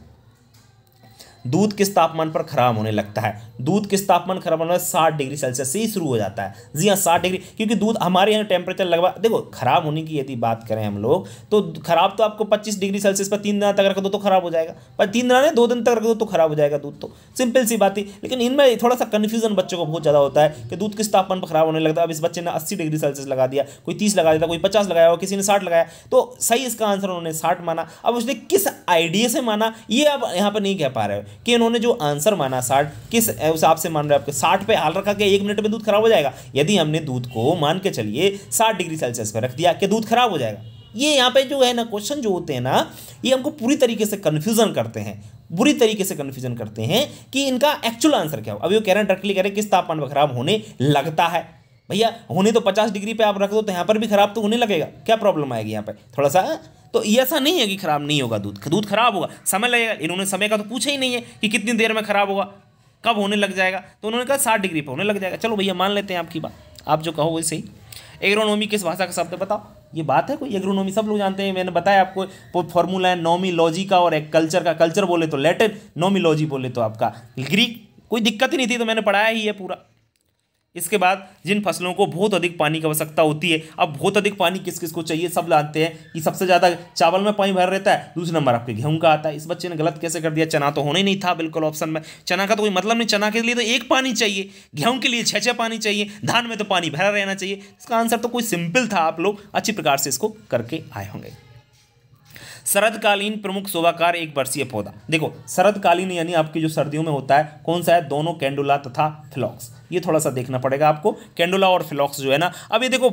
दूध किस तापमान पर खराब होने लगता है दूध किस तापमान खराब होने साठ डिग्री सेल्सियस से ही शुरू हो जाता है जी हाँ साठ डिग्री क्योंकि दूध हमारे यहाँ टेम्परेचर लगभग देखो खराब होने की यदि बात करें हम लोग तो खराब तो आपको पच्चीस डिग्री सेल्सियस पर तीन दिन तक रख दो तो खराब हो जाएगा पर तीन दिन दो दिन तक रख दो तो खराब हो जाएगा दूध तो सिंपल सी बात ही लेकिन इनमें थोड़ा सा कन्फ्यूजन बच्चों को बहुत ज़्यादा होता है कि दूध किस तापमान पर खराब होने लगता है अब इस बच्चे ने अस्सी डिग्री सेल्सियस लगा दिया कोई तीस लगा दिया कोई पचास लगाया किसी ने साठ लगाया तो सही इसका आंसर उन्होंने साठ माना अब उसने किस आइडिया से माना ये आप यहाँ पर नहीं कह पा रहे हो कि इन्होंने जो आंसर माना साठ किस हिसाब से मान रहे आपके साठ पे हाल रखा कि एक मिनट में दूध खराब हो जाएगा यदि हमने दूध को मान के चलिए साठ डिग्री सेल्सियस पर रख दिया कि दूध खराब हो जाएगा ये यहाँ पे जो है ना क्वेश्चन जो होते हैं ना ये हमको पूरी तरीके से कन्फ्यूज़न करते हैं बुरी तरीके से कन्फ्यूजन करते हैं कि इनका एक्चुअल आंसर क्या हो अभी वो कह रहे हैं डायरेक्टली कह रहे हैं किस तापमान पर खराब होने लगता है भैया होने तो पचास डिग्री पे आप रख दो तो यहाँ पर भी खराब तो होने लगेगा क्या प्रॉब्लम आएगी यहाँ पर थोड़ा सा तो ये ऐसा नहीं है कि खराब नहीं होगा दूध दूध खराब होगा समय लगेगा इन्होंने समय का तो पूछा ही नहीं है कि कितनी देर में खराब होगा कब होने लग जाएगा तो उन्होंने कहा साठ डिग्री पर होने लग जाएगा चलो भैया मान लेते हैं आपकी बात आप जो कहो वैसे सही एग्रोनॉमी किस भाषा का शब्द है बताओ ये बात है कोई एग्रोनॉमी सब लोग जानते हैं मैंने बताया आपको फॉर्मूला है नॉमी का और एक कल्चर का कल्चर बोले तो लेटिन नॉमी बोले तो आपका ग्रीक कोई दिक्कत ही नहीं थी तो मैंने पढ़ाया ही है पूरा इसके बाद जिन फसलों को बहुत अधिक पानी की आवश्यकता होती है अब बहुत अधिक पानी किस किस को चाहिए सब जानते हैं कि सबसे ज़्यादा चावल में पानी भर रहता है दूसरा नंबर आपके गेहूं का आता है इस बच्चे ने गलत कैसे कर दिया चना तो होने ही नहीं था बिल्कुल ऑप्शन में चना का तो कोई मतलब नहीं चना के लिए तो एक पानी चाहिए गेहूँ के लिए छः छः पानी चाहिए धान में तो पानी भरा रहना चाहिए इसका आंसर तो कोई सिंपल था आप लोग अच्छी प्रकार से इसको करके आए होंगे शरदकालीन प्रमुख शोभाकार एक वर्षीय पौधा देखो शरदकालीन यानी आपकी जो सर्दियों में होता है कौन सा है दोनों कैंडुला तथा फ्लॉक्स ये थोड़ा सा देखना पड़ेगा आपको कैंडोला और फिलॉक्स जो है ना अब ये देखो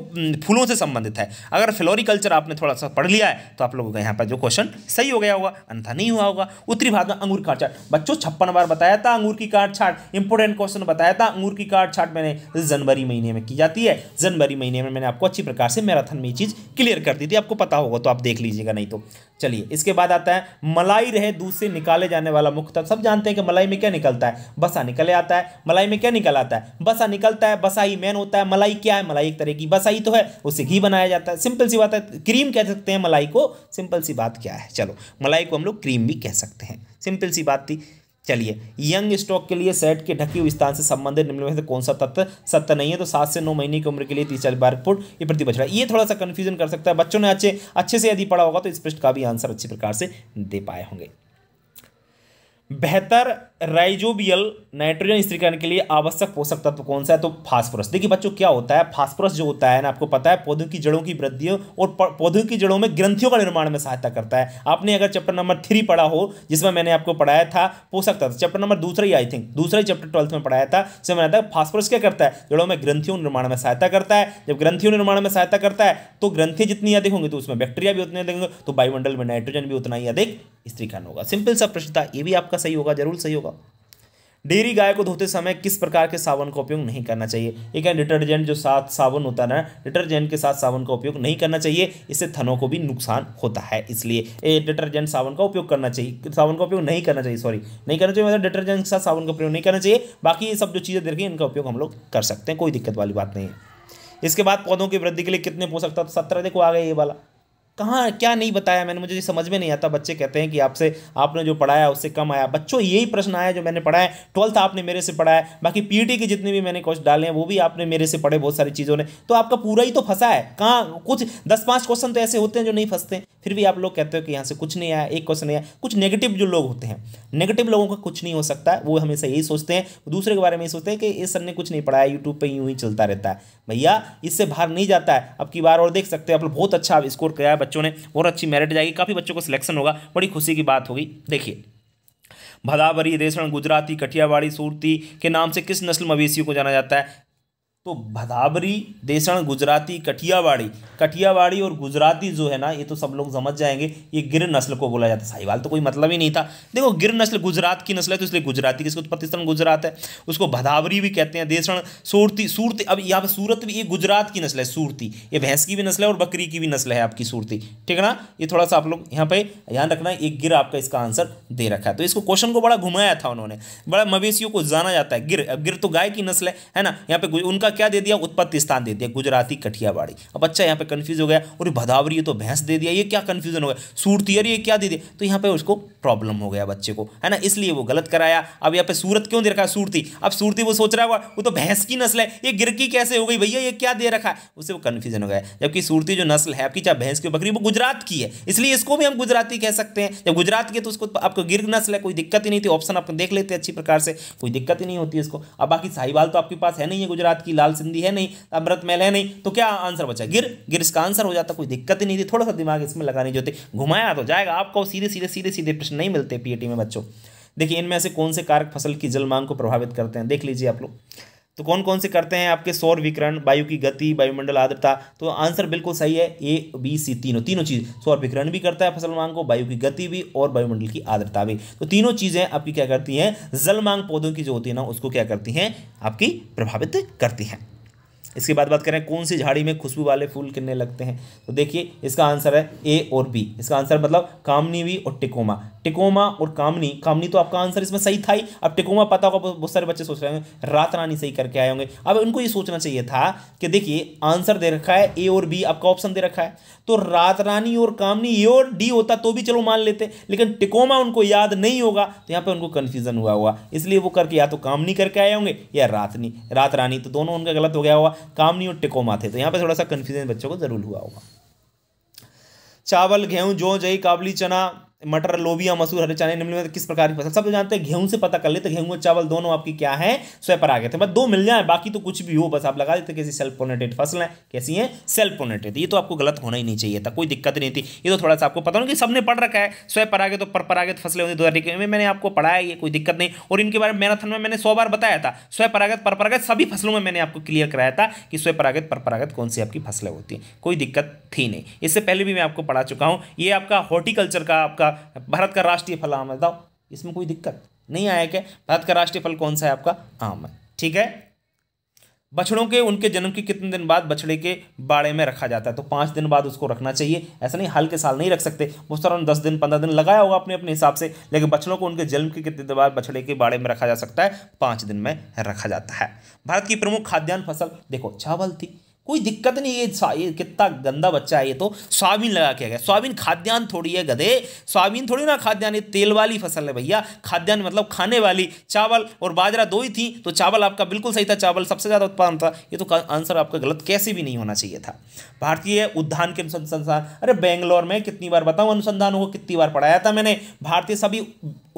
फूलों से संबंधित है अगर फ्लोरिकल्चर आपने थोड़ा सा पढ़ लिया है तो आप लोगों का यहाँ पर जो क्वेश्चन सही हो गया होगा अंधा नहीं हुआ होगा उत्तरी भाग में अंगूर काट छाट बच्चों छप्पन बार बताया था अंगूर की काट छाट इंपोर्टेंट क्वेश्चन बताया था अंगूर की काट छाट मैंने जनवरी महीने में की जाती है जनवरी महीने में मैंने आपको अच्छी प्रकार से मैराथन में ये चीज़ क्लियर कर दी थी आपको पता होगा तो आप देख लीजिएगा नहीं तो चलिए इसके बाद आता है मलाई रहे दूध से निकाले जाने वाला मुख्य तत्व सब जानते हैं कि मलाई में क्या निकलता है बसा निकले आता है मलाई में क्या निकल आता है बसा निकलता है बसा ही मेन होता है मलाई क्या है मलाई एक तरह की बसा ही तो है उससे घी बनाया जाता है सिंपल सी बात है क्रीम कह सकते हैं मलाई को सिंपल सी बात क्या है चलो मलाई को हम लोग क्रीम भी कह सकते हैं सिंपल सी बात थी चलिए यंग स्टॉक के लिए सेट के ढकी हुई स्थान से संबंधित निम्न में से कौन सा तत्व सत्य नहीं है तो सात से नौ महीने की उम्र के लिए तीस चालीस बार फुट ये प्रति बछड़ा ये थोड़ा सा कन्फ्यूजन कर सकता है बच्चों ने अच्छे अच्छे से यदि पढ़ा होगा तो इस प्रश्न का भी आंसर अच्छी प्रकार से दे पाए होंगे बेहतर राइजोबियल नाइट्रोजन स्त्रीकरण के लिए आवश्यक पोषक तत्व कौन सा है तो फास्फोरस देखिए बच्चों क्या होता है फास्फोरस जो होता है ना आपको पता है पौधों की जड़ों की वृद्धि और पौधों की जड़ों में ग्रंथियों का निर्माण में सहायता करता है आपने अगर चैप्टर नंबर थ्री पढ़ा हो जिसमें मैंने आपको पढ़ाया था पोषक तत्व चैप्टर नंबर दूसरा ही आई थिंक दूसरा ही चैप्टर ट्वेल्थ में पढ़ाया था जिसमें मैंने था फास्फोरस क्या करता है जड़ों में ग्रंथियों निर्माण में सहायता करता है जब ग्रंथियों निर्माण में सहायता करता है तो ग्रंथि जितनी अधिक होंगी तो उसमें बैक्टीरिया भी उतने अधिक होंगे तो वायुमंडल में नाइट्रोजन भी उतना ही अधिक स्त्रीकरण होगा सिंपल सा प्रश्न था ये भी आपका सही होगा जरूर सही होगा डेयरी गाय को धोते समय किस प्रकार के साबुन का उपयोग नहीं करना चाहिए एक है डिटर्जेंट जो साथ साबुन होता है ना डिटर्जेंट के साथ साबुन का उपयोग नहीं करना चाहिए इससे थनों को भी नुकसान होता है इसलिए डिटर्जेंट साबुन का उपयोग करना चाहिए साबुन का उपयोग नहीं करना चाहिए सॉरी नहीं करना चाहिए मतलब डिटर्जेंट के साथ साबुन का उपयोग नहीं करना चाहिए बाकी ये सब जो चीज़ें देखें इनका उपयोग हम लोग कर सकते हैं कोई दिक्कत वाली बात नहीं है इसके बाद पौधों की वृद्धि के लिए कितने पोषक तत्व सत्रह देखो आ गए ये वाला कहाँ क्या नहीं बताया मैंने मुझे समझ में नहीं आता बच्चे कहते हैं कि आपसे आपने जो पढ़ाया उससे कम आया बच्चों यही प्रश्न आया जो मैंने पढ़ा है ट्वेल्थ आपने मेरे से पढ़ाया है बाकी पीईटी e के जितने भी मैंने क्वेश्चन डाले हैं वो भी आपने मेरे से पढ़े बहुत सारी चीज़ों ने तो आपका पूरा ही तो फंसा है कहाँ कुछ दस पाँच क्वेश्चन तो ऐसे होते हैं जो नहीं फंसते फिर भी आप लोग कहते हो कि यहाँ से कुछ नहीं आया एक क्वेश्चन नहीं आया कुछ नेगेटिव जो लोग होते हैं नेगेटिव लोगों का कुछ नहीं हो सकता वो हमेशा यही सोचते हैं दूसरे के बारे में यही सोचते हैं कि इस सर ने कुछ नहीं पढ़ाया यूट्यूब पर यूँ ही चलता रहता है भैया इससे बाहर नहीं जाता है अब की बार और देख सकते हैं आप लोग बहुत अच्छा स्कोर किया है बच्चों ने और अच्छी मेरिट जाएगी काफ़ी बच्चों को सिलेक्शन होगा बड़ी खुशी की बात होगी देखिए भदावरी रेशम गुजराती कठियावाड़ी सूरती के नाम से किस नस्ल मवेशियों को जाना जाता है तो भदावरी देसण गुजराती कठियावाड़ी कठियावाड़ी और गुजराती जो है ना ये तो सब लोग समझ जाएंगे ये गिर नस्ल को बोला जाता है साहिवाल तो कोई मतलब ही नहीं था देखो गिर नस्ल गुजरात की नस्ल है तो इसलिए गुजराती उत्पत्ति तो उत्पत्तिस्थान गुजरात है उसको भदावरी भी कहते हैं देसण सूरती सूरती अब यहाँ पर सूरत भी ये गुजरात की नस्ल है सूरती ये भैंस की भी नस्ल है और बकरी की भी नस्ल है आपकी सूरती ठीक है ना ये थोड़ा सा आप लोग यहाँ पर ध्यान रखना एक गिर आपका इसका आंसर दे रखा है तो इसको क्वेश्चन को बड़ा घुमाया था उन्होंने बड़ा मवेशियों को जाना जाता है गिर गिर तो गाय की नस्ल है ना यहाँ पे उनका क्या दे दिया उत्पत्ति स्थान दे दिया गुजराती कठियावाड़ी अब बच्चा यहाँ पे कन्फ्यूज हो गया और भदावरी तो भैंस दे दिया ये क्या कन्फ्यूजन हो गया सूरतीयर ये क्या दे दिया तो यहाँ पे उसको प्रॉब्लम हो गया बच्चे को है ना इसलिए वो गलत कराया अब यहाँ पे सूरत क्यों दे रखा है सूरती अब सूरती वो सोच रहा है वो तो भैंस की नस्ल है ये गिरकी कैसे हो गई भैया ये क्या दे रखा है उससे वो कन्फ्यूजन हो गया जबकि सूरती जो नस्ल है आपकी चाहे भैंस की बकरी वो गुजरात की है इसलिए इसको भी हम गुजराती कह सकते हैं जब गुजरात की तो उसको तो आपको गिर नस्ल है कोई दिक्कत ही नहीं थी ऑप्शन आप देख लेते अच्छी प्रकार से कोई दिक्कत ही नहीं होती इसको अब बाकी साहिवाल तो आपके पास है नहीं है गुजरात की लाल लाल सिंधी है नहीं अमृत महल है नहीं तो क्या आंसर बचा गिर गिर इसका आंसर हो जाता कोई दिक्कत ही नहीं थी थोड़ा सा दिमाग इसमें लगा जो घुमाया तो जाएगा आपको सीधे सीधे सीधे सीधे प्रश्न नहीं मिलते पीएटी में बच्चों देखिए इनमें से कौन से कारक फसल की जल मांग को प्रभावित करते हैं देख लीजिए आप लोग तो कौन कौन से करते हैं आपके सौर विकरण वायु की गति वायुमंडल आद्रता तो आंसर बिल्कुल सही है ए बी सी तीनों तीनों चीज सौर विकरण भी करता है फसल मांग को वायु की गति भी और वायुमंडल की आद्रता भी तो तीनों चीजें आपकी क्या करती हैं जल मांग पौधों की जो होती है ना उसको क्या करती हैं आपकी प्रभावित करती हैं इसके बाद बात करें कौन सी झाड़ी में खुशबू वाले फूल किन्ने लगते हैं तो देखिए इसका आंसर है ए और बी इसका आंसर मतलब कामनीवी और टिकोमा टिकोमा और कामनी कामनी तो आपका आंसर इसमें सही था ही अब टिकोमा पता होगा बहुत सारे बच्चे सोच रहे होंगे रात रानी सही करके आए होंगे अब उनको ये सोचना चाहिए था कि देखिए आंसर दे रखा है ए और बी आपका ऑप्शन दे रखा है तो रात रानी और कामनी ए और डी होता तो भी चलो मान लेते लेकिन टिकोमा उनको याद नहीं होगा तो यहाँ पर उनको कन्फ्यूजन हुआ हुआ इसलिए वो करके या तो कामनी करके आए होंगे या रातनी रात रानी तो दोनों उनका गलत हो गया हुआ कामनी और टिकोमा थे तो यहाँ पर थोड़ा सा कन्फ्यूजन बच्चों को जरूर हुआ होगा चावल गेहूं जो जई काबली चना मटर लोबिया मसूर हरे चने में किस प्रकार की फसल सब तो जानते हैं गेहूं से पता कर लेते गेहूं और चावल दोनों आपकी क्या है स्वयं पर आ गए थे बस दो मिल जाए बाकी तो कुछ भी हो बस आप लगा देते कैसी सेल्फ पोनेटेड फसल है कैसी है सेल्फ पोनेटेड ये तो आपको गलत होना ही नहीं चाहिए था कोई दिक्कत नहीं थी ये तो थोड़ा सा आपको पता होना कि सबने पढ़ रखा है स्वयं पर आगे तो पर तो फसलें होती दो हज़ार में मैंने आपको पढ़ाया ये कोई दिक्कत नहीं और इनके बारे में मैराथन में मैंने सौ बार बताया था स्वयं परागत पर तो सभी फसलों में मैंने आपको क्लियर कराया था कि स्वयपरागत परपरागत पर कौन सी आपकी फसलें होती हैं कोई दिक्कत थी नहीं इससे पहले भी मैं आपको पढ़ा चुका हूँ ये आपका हॉर्टिकल्चर का आपका का भारत का राष्ट्रीय फल आम है बताओ इसमें कोई दिक्कत नहीं आया क्या भारत का राष्ट्रीय फल कौन सा है आपका आम है ठीक है बछड़ों के उनके जन्म के कितने दिन बाद बछड़े के बाड़े में रखा जाता है तो पाँच दिन बाद उसको रखना चाहिए ऐसा नहीं हाल के साल नहीं रख सकते बहुत सारा दस दिन पंद्रह दिन लगाया होगा अपने अपने हिसाब से लेकिन बछड़ों को उनके जन्म के कितने दिन बाद बछड़े के बाड़े में रखा जा सकता है पाँच दिन में रखा जाता है भारत की प्रमुख खाद्यान्न फसल देखो चावल थी कोई दिक्कत नहीं ये ये कितना गंदा बच्चा है ये तो सोयाबीन लगा के गया सोयाबीन खाद्यान्न थोड़ी है गधे सोयाबीन थोड़ी ना खाद्यान्न ये तेल वाली फसल है भैया खाद्यान्न मतलब खाने वाली चावल और बाजरा दो ही थी तो चावल आपका बिल्कुल सही था चावल सबसे ज़्यादा उत्पादन था ये तो आंसर आपका गलत कैसे भी नहीं होना चाहिए था भारतीय उद्यान के अनुसंधान अरे बेंगलोर में कितनी बार बताऊँ अनुसंधानों को कितनी बार पढ़ाया था मैंने भारतीय सभी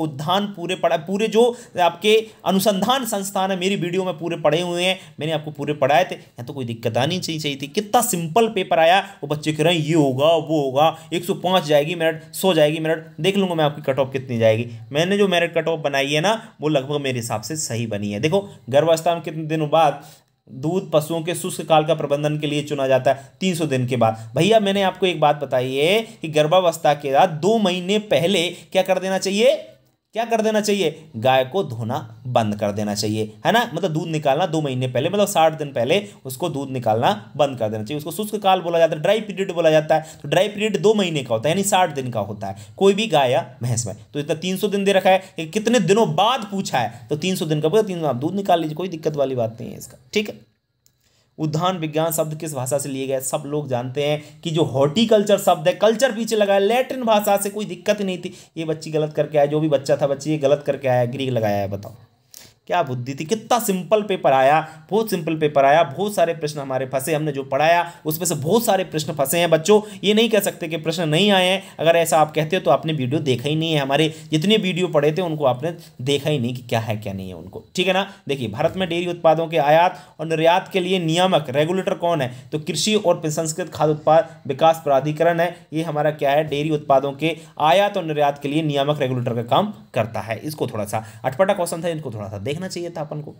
उद्यान पूरे पढ़ा पूरे जो आपके अनुसंधान संस्थान है मेरी वीडियो में पूरे पढ़े हुए हैं मैंने आपको पूरे पढ़ाए थे यहाँ तो कोई दिक्कत आनी चाहिए चाहिए थी कितना सिंपल पेपर आया वो बच्चे कह रहे हैं ये होगा वो होगा एक जाएगी मेरिट सौ जाएगी मेरिट देख लूँगा मैं आपकी कट ऑफ कितनी जाएगी मैंने जो मेरिट कट ऑफ बनाई है ना वो लगभग मेरे हिसाब से सही बनी है देखो गर्भावस्था में कितने दिनों बाद दूध पशुओं के शुष्क काल का प्रबंधन के लिए चुना जाता है 300 दिन के बाद भैया मैंने आपको एक बात बताई है कि गर्भावस्था के बाद दो महीने पहले क्या कर देना चाहिए क्या कर देना चाहिए गाय को धोना बंद कर देना चाहिए है ना मतलब दूध निकालना दो महीने पहले मतलब साठ दिन पहले उसको दूध निकालना बंद कर देना चाहिए उसको शुष्क काल बोला जाता है ड्राई पीरियड बोला जाता है तो ड्राई पीरियड दो महीने का होता है यानी साठ दिन का होता है कोई भी गाय या भैंस में तो इतना तीन सौ दिन दे रखा है कि कितने दिनों बाद पूछा है तो तीन सौ दिन का पूरा तीन आप दूध निकाल लीजिए कोई दिक्कत वाली बात नहीं है इसका ठीक है उद्यान विज्ञान शब्द किस भाषा से लिए गए सब लोग जानते हैं कि जो हॉर्टिकल्चर शब्द है कल्चर पीछे लगाया लैटिन भाषा से कोई दिक्कत नहीं थी ये बच्ची गलत करके आया जो भी बच्चा था बच्ची ये गलत करके आया ग्रीक लगाया है बताओ क्या बुद्धि थी कितना सिंपल पेपर आया बहुत सिंपल पेपर आया बहुत सारे प्रश्न हमारे फंसे हमने जो पढ़ाया उसमें से बहुत सारे प्रश्न फंसे हैं बच्चों ये नहीं कह सकते कि प्रश्न नहीं आए हैं अगर ऐसा आप कहते हो तो आपने वीडियो देखा ही नहीं है हमारे जितने वीडियो पढ़े थे उनको आपने देखा ही नहीं कि क्या है क्या नहीं है उनको ठीक है ना देखिए भारत में डेयरी उत्पादों के आयात और निर्यात के लिए नियामक रेगुलेटर कौन है तो कृषि और संस्कृत खाद्य उत्पाद विकास प्राधिकरण है ये हमारा क्या है डेयरी उत्पादों के आयात और निर्यात के लिए नियामक रेगुलेटर का काम करता है इसको थोड़ा सा अटपटा क्वेश्चन था इनको थोड़ा सा देख देखना चाहिए था अपन को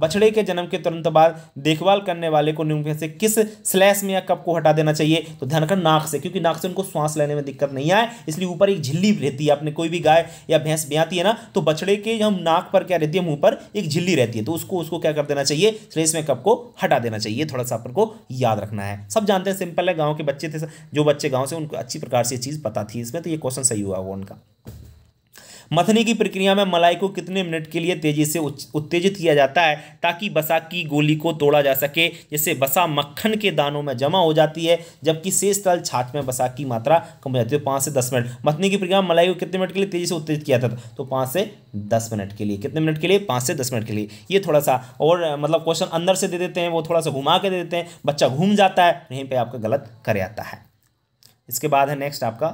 बछड़े के जन्म के तुरंत बाद देखभाल करने वाले को निम्न से किस स्लैश में या कप को हटा देना चाहिए तो ध्यान रखना नाक से क्योंकि नाक से उनको सांस लेने में दिक्कत नहीं आए इसलिए ऊपर एक झिल्ली रहती है आपने कोई भी गाय या भैंस ब्याती है ना तो बछड़े के हम नाक पर क्या रहती है मुंह पर एक झिल्ली रहती है तो उसको उसको क्या कर देना चाहिए स्लैश में कप को हटा देना चाहिए थोड़ा सा अपन को याद रखना है सब जानते हैं सिंपल है गाँव के बच्चे थे जो बच्चे गाँव से उनको अच्छी प्रकार से चीज़ पता थी इसमें तो ये क्वेश्चन सही हुआ वो उनका मथने की प्रक्रिया में मलाई को कितने मिनट के लिए तेजी से उत्तेजित किया जाता है ताकि बसा की गोली को तोड़ा जा सके जिससे बसा मक्खन के दानों में जमा हो जाती है जबकि शेष तल छाछ में बसा की मात्रा कम हो जाती है तो पाँच से दस मिनट मथने की प्रक्रिया में मलाई को कितने मिनट के लिए तेजी से उत्तेजित किया जाता था तो पाँच से दस मिनट के लिए कितने मिनट के लिए पाँच से दस मिनट के लिए ये थोड़ा सा और मतलब क्वेश्चन अंदर से दे देते हैं वो थोड़ा सा घुमा के दे देते हैं बच्चा घूम जाता है यहीं पर आपका गलत कर जाता है इसके बाद है नेक्स्ट आपका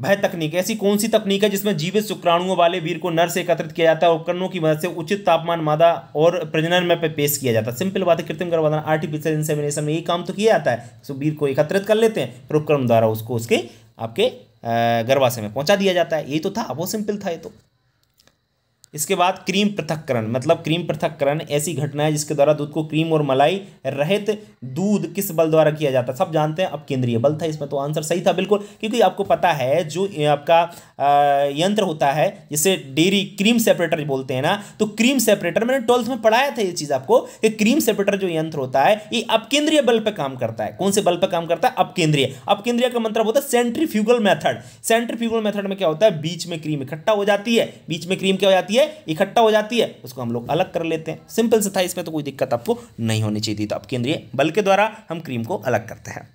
भय तकनीक ऐसी कौन सी तकनीक है जिसमें जीवित शुक्राणुओं वाले वीर को नर से एकत्रित किया जाता है उपकरणों की मदद से उचित तापमान मादा और प्रजनन में पे पेश किया जाता है सिंपल बात है कृत्रिम गर्भाधान आर्टिफिशियल इंसेमिनेशन में यही काम तो किया जाता है सो वीर को एकत्रित कर लेते हैं फिर उपक्रम द्वारा उसको उसके आपके गर्भाशय में पहुंचा दिया जाता है ये तो था अब वो सिंपल था ये तो इसके बाद क्रीम पृथककरण मतलब क्रीम पृथककरण ऐसी घटना है जिसके द्वारा दूध को क्रीम और मलाई रहित दूध किस बल द्वारा किया जाता है सब जानते हैं अब केंद्रीय बल था इसमें तो आंसर सही था बिल्कुल क्योंकि आपको पता है जो आपका यंत्र होता है जिसे डेयरी क्रीम सेपरेटर बोलते हैं ना तो क्रीम सेपरेटर मैंने ट्वेल्थ में पढ़ाया था ये चीज़ आपको कि क्रीम सेपरेटर जो यंत्र होता है ये अपकेंद्रीय बल पर काम करता है कौन से बल पर काम करता है अपकेंद्रीय अपकेंद्रीय का मतलब होता है सेंट्रीफ्यूगल मेथड सेंट्रीफ्यूगल मेथड में क्या होता है बीच में क्रीम इकट्ठा हो जाती है बीच में क्रीम क्या हो जाती है है इकट्ठा हो जाती है उसको हम लोग अलग कर लेते हैं सिंपल से था इसमें तो कोई दिक्कत आपको नहीं होनी चाहिए थी तो आप केंद्रीय बल के द्वारा हम क्रीम को अलग करते हैं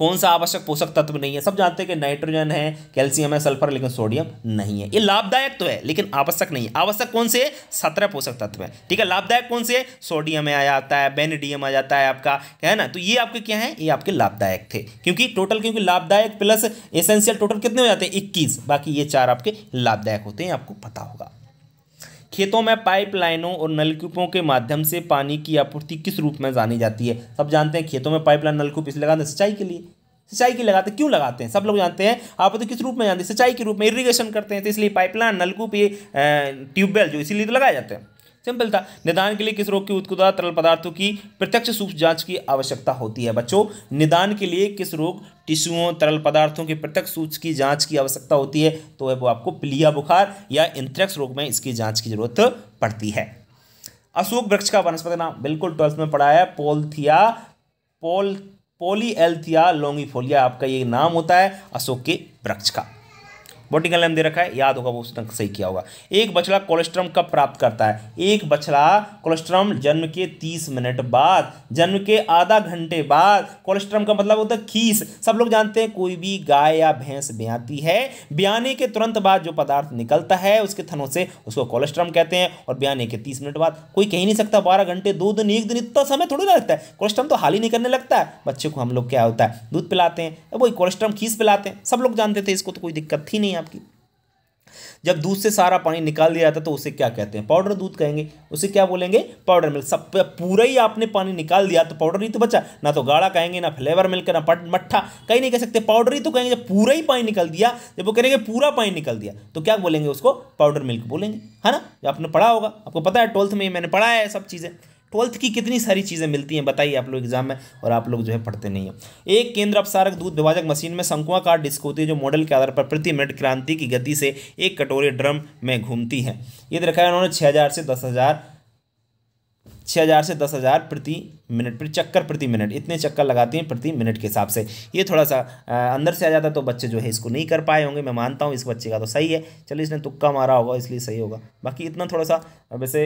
कौन सा आवश्यक पोषक तत्व नहीं है सब जानते हैं कि नाइट्रोजन है कैल्शियम है सल्फर लेकिन सोडियम नहीं है ये लाभदायक तो है लेकिन आवश्यक नहीं है आवश्यक कौन से सत्रह पोषक तत्व है ठीक है लाभदायक कौन से सोडियम आ जाता है बेनिडियम आ जाता है आपका है ना तो ये आपके क्या है ये आपके लाभदायक थे क्योंकि टोटल क्योंकि लाभदायक प्लस एसेंशियल टोटल कितने हो जाते हैं इक्कीस बाकी ये चार आपके लाभदायक होते हैं आपको पता होगा खेतों में पाइपलाइनों और नलकूपों के माध्यम से पानी की आपूर्ति किस रूप में जानी जाती है सब जानते हैं खेतों में पाइपलाइन नलकूप इसलिए लगाते हैं सिंचाई के लिए सिंचाई के लगाते क्यों लगाते हैं सब लोग जानते हैं आप तो किस रूप में जानते हैं सिंचाई के रूप में इरीगेशन करते हैं तो इसलिए पाइपलाइन नलकूप ये ट्यूबवेल जो इसीलिए तो लगाए जाते हैं सिंपल था निदान के लिए किस रोग की उत्कुदा तरल पदार्थों की प्रत्यक्ष सूक्ष्म जांच की आवश्यकता होती है बच्चों निदान के लिए किस रोग टिश्युओं तरल पदार्थों के प्रत्यक्ष सूक्ष्म की जांच की आवश्यकता होती है तो वो आपको पिलिया बुखार या इंथ्रेक्स रोग में इसकी जांच की जरूरत पड़ती है अशोक वृक्ष का वनस्पति नाम बिल्कुल ट्वेल्थ में पढ़ा है पोलथिया पोल पोलीएल्थिया फोलिया आपका ये नाम होता है अशोक के वृक्ष का बोटिकल नेम दे रखा है याद होगा वो उसने सही किया होगा एक बछड़ा कोलेस्ट्रम कब प्राप्त करता है एक बछड़ा कोलेस्ट्रम जन्म के तीस मिनट बाद जन्म के आधा घंटे बाद कोलेस्ट्रम का मतलब होता है खीस सब लोग जानते हैं कोई भी गाय या भैंस ब्याती है ब्याने के तुरंत बाद जो पदार्थ निकलता है उसके थनों से उसको कोलेस्ट्रम कहते हैं और ब्याने के तीस मिनट बाद कोई कह नहीं सकता बारह घंटे दो दिन एक दिन इतना समय थोड़ी ना लगता है कोलेस्ट्रम तो हाल ही नहीं करने लगता है बच्चे को हम लोग क्या होता है दूध पिलाते हैं वही कोलेस्ट्रम खीस पिलाते हैं सब लोग जानते थे इसको तो कोई दिक्कत ही नहीं आपकी जब दूध से सारा पानी निकाल दिया जाता है तो उसे क्या कहते हैं पाउडर दूध कहेंगे उसे क्या बोलेंगे पाउडर मिल्क सब पूरा ही आपने पानी निकाल दिया तो पाउडर ही तो बचा ना तो गाढ़ा कहेंगे ना फ्लेवर मिल्क ना पट मट्ठा कहीं नहीं कह सकते पाउडर ही तो कहेंगे जब पूरा ही पानी निकल दिया जब वो कहेंगे पूरा पानी निकल दिया तो क्या बोलेंगे उसको पाउडर मिल्क बोलेंगे है ना आपने पढ़ा होगा आपको पता है ट्वेल्थ में मैंने पढ़ा है सब चीज़ें ट्वेल्थ की कितनी सारी चीज़ें मिलती हैं बताइए आप लोग एग्जाम में और आप लोग जो है पढ़ते नहीं हैं एक केंद्र अपसारक दूध विभाजक मशीन में शंकुआकार डिस्क होती है जो मॉडल के आधार पर प्रति मिनट क्रांति की गति से एक कटोरे ड्रम में घूमती है ये रखा है उन्होंने छः हज़ार से दस हज़ार छः हज़ार से दस हज़ार प्रति मिनट पर चक्कर प्रति मिनट इतने चक्कर लगाती हैं प्रति मिनट के हिसाब से ये थोड़ा सा अंदर से आ जाता तो बच्चे जो है इसको नहीं कर पाए होंगे मैं मानता हूँ इस बच्चे का तो सही है चलिए इसने तुक्का मारा होगा इसलिए सही होगा बाकी इतना थोड़ा सा वैसे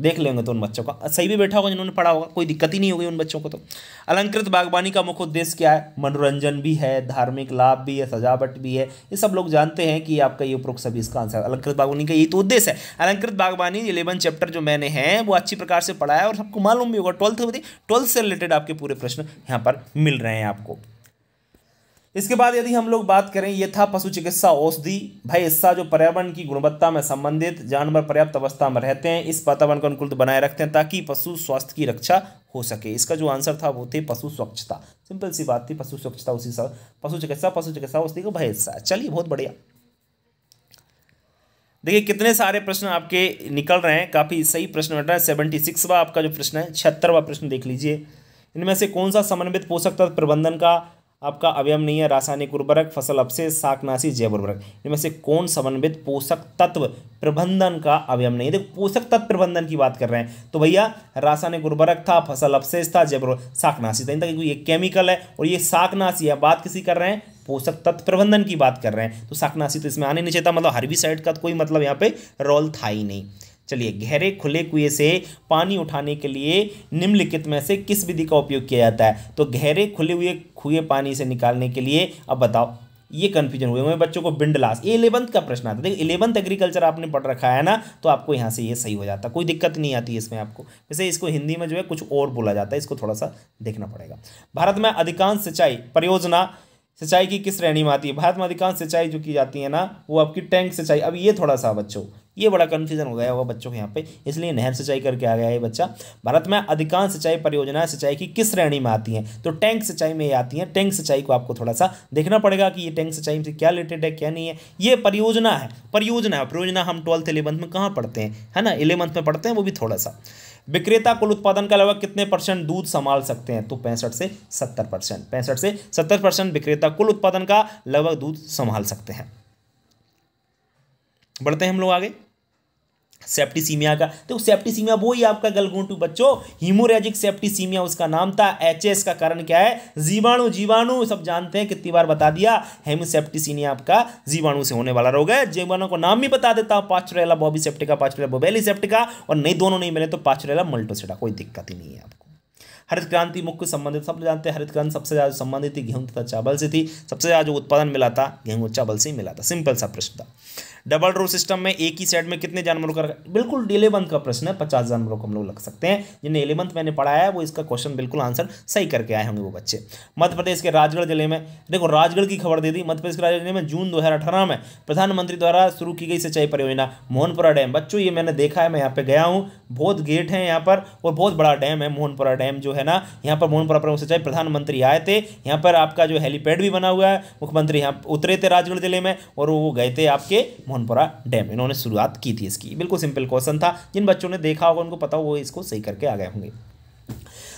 देख लेंगे तो उन बच्चों का सही भी बैठा होगा जिन्होंने पढ़ा होगा कोई दिक्कत ही नहीं होगी उन बच्चों को तो अलंकृत बागवानी का मुख्य उद्देश्य क्या है मनोरंजन भी है धार्मिक लाभ भी है सजावट भी है ये सब लोग जानते हैं कि आपका ये उपरोक्त सभी इसका आंसर अलंकृत बागवानी का यही तो उद्देश्य है अलंकृत बागवानी इलेवन चैप्टर जो मैंने हैं वो अच्छी प्रकार से पढ़ाया और सबको मालूम भी होगा ट्वेल्थ ट्वेल्थ से रिलेटेड आपके पूरे प्रश्न यहाँ पर मिल रहे हैं आपको इसके बाद यदि हम लोग बात करें ये था पशु चिकित्सा औषधि भाई हिस्सा जो पर्यावरण की गुणवत्ता में संबंधित जानवर पर्याप्त अवस्था में रहते हैं इस वातावरण को अनुकूल बनाए रखते हैं ताकि पशु स्वास्थ्य की रक्षा हो सके इसका जो आंसर था वो थे पशु स्वच्छता सिंपल सी बात थी पशु स्वच्छता उसी सा पशु चिकित्सा पशु चिकित्सा औषधि का भाई हिस्सा चलिए बहुत बढ़िया देखिए कितने सारे प्रश्न आपके निकल रहे हैं काफ़ी सही प्रश्न बन रहा है सेवेंटी सिक्सवा आपका जो प्रश्न है छिहत्तरवा प्रश्न देख लीजिए इनमें से कौन सा समन्वित पोषक तत्व प्रबंधन का आपका अवयम नहीं है रासायनिक उर्वरक फसल अवशेष शाकनाशी जैव उर्वरक इनमें से कौन समन्वित पोषक तत्व प्रबंधन का अवयम नहीं है देखो पोषक तत्व प्रबंधन की बात कर रहे हैं तो भैया रासायनिक उर्वरक था फसल अवशेष था जैव शाकनाशी था क्योंकि ये केमिकल है और ये शाकनाशी है बात किसी कर रहे हैं पोषक तत्व प्रबंधन की बात कर रहे हैं तो शाकनाशी तो इसमें आने नहीं चाहिए मतलब मतलब भी साइड का तो कोई मतलब यहाँ पे रोल था ही नहीं चलिए गहरे खुले कुएं से पानी उठाने के लिए निम्नलिखित में से किस विधि का उपयोग किया जाता है तो गहरे खुले हुए कुएं पानी से निकालने के लिए अब बताओ ये कन्फ्यूजन हुए हुए बच्चों को बिंडलास ये इलेवंथ का प्रश्न आता है इलेवंथ एग्रीकल्चर आपने पढ़ रखा है ना तो आपको यहाँ से ये सही हो जाता कोई दिक्कत नहीं आती इसमें आपको वैसे इसको हिंदी में जो है कुछ और बोला जाता है इसको थोड़ा सा देखना पड़ेगा भारत में अधिकांश सिंचाई परियोजना सिंचाई की किस श्रेणी में आती है भारत में अधिकांश सिंचाई जो की जाती है ना वो आपकी टैंक सिंचाई अब ये थोड़ा सा बच्चों ये बड़ा कन्फ्यूजन हो गया होगा बच्चों के यहाँ पे इसलिए नहर सिंचाई करके आ गया है बच्चा भारत में अधिकांश सिंचाई परियोजनाएं सिंचाई की किस श्रेणी में आती हैं तो टैंक सिंचाई में ये आती हैं टैंक सिंचाई को आपको थोड़ा सा देखना पड़ेगा कि ये टैंक सिंचाई से क्या रिलेटेड है क्या नहीं है ये परियोजना है परियोजना है परियोजना हम ट्वेल्थ इलेवंथ में कहाँ पढ़ते हैं है ना इलेवंथ में पढ़ते हैं वो भी थोड़ा सा विक्रेता कुल उत्पादन के अलावा कितने परसेंट दूध संभाल सकते हैं तो पैंसठ से सत्तर परसेंट पैंसठ से सत्तर परसेंट विक्रेता कुल उत्पादन का लगभग दूध संभाल सकते हैं बढ़ते हैं हम लोग आगे सेप्टिसीमिया का तो सेप्टिसीमिया वो ही आपका गलगोटू बच्चों हीमोरेजिक सेप्टिसीमिया उसका नाम था एचएस का कारण क्या है जीवाणु जीवाणु सब जानते हैं कितनी बार बता दिया हेमोसेप्टिसीमिया आपका जीवाणु से होने वाला रोग है जीवाणु को नाम भी बता देता हूँ पाचरेला बॉबी सेप्टिका पाचरेला बोबेली सेप्टिका और नहीं दोनों नहीं मिले तो पाचरेला मल्टोसेटा कोई दिक्कत ही नहीं है आपको हरित क्रांति मुख्य संबंधित सब जानते हैं हरित क्रांति सबसे ज़्यादा संबंधित थी गेहूं तथा चावल से थी सबसे ज़्यादा जो उत्पादन मिला था गेहूं चावल से ही मिला था सिंपल सा प्रश्न था डबल रो सिस्टम में एक ही सेट में कितने जानवरों का बिल्कुल इलेवंथ का प्रश्न है पचास जानवरों को हम लोग लग सकते हैं जिन्हें इलेवंथ मैंने पढ़ाया है वो इसका क्वेश्चन बिल्कुल आंसर सही करके आए होंगे वो बच्चे मध्य प्रदेश के राजगढ़ जिले में देखो राजगढ़ की खबर दे दी मध्य प्रदेश के राजगढ़ जिले में जून दो में प्रधानमंत्री द्वारा शुरू की गई सिंचाई परियोजना मोहनपुरा डैम बच्चों ये मैंने देखा है मैं यहाँ पे गया हूँ बहुत गेट है यहाँ पर और बहुत बड़ा डैम है मोहनपुरा डैम जो है ना यहाँ पर मोहनपुरा प्रमुख सिंचाई प्रधानमंत्री आए थे यहाँ पर आपका जो हेलीपैड भी बना हुआ है मुख्यमंत्री यहाँ उतरे थे राजगढ़ जिले में और वो गए थे आपके मोहनपुरा डैम इन्होंने शुरुआत की थी इसकी बिल्कुल सिंपल क्वेश्चन था जिन बच्चों ने देखा होगा उनको पता वो इसको सही करके आ गए होंगे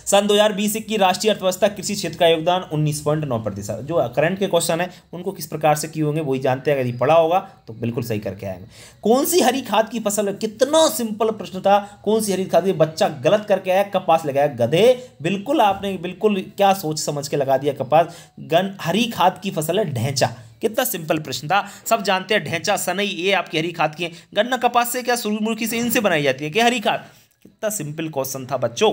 सन दो हजार बीस की राष्ट्रीय अर्थव्यवस्था कृषि क्षेत्र का योगदान उन्नीस पॉइंट नौ प्रतिशत जो करंट के क्वेश्चन है उनको किस प्रकार से किए होंगे वही जानते हैं अगर ये पढ़ा होगा तो बिल्कुल सही करके आएंगे कौन सी हरी खाद की फसल कितना सिंपल प्रश्न था कौन सी हरी खाद बच्चा गलत करके आया कपास लगाया गधे बिल्कुल आपने बिल्कुल क्या सोच समझ के लगा दिया कपास गन हरी खाद की फसल है ढेंचा कितना सिंपल प्रश्न था सब जानते हैं ढेंचा सनई ये आपकी हरी खाद की है गन्ना कपास से क्या सूर्यमुखी से इनसे बनाई जाती है कि हरी खाद कितना सिंपल क्वेश्चन था बच्चों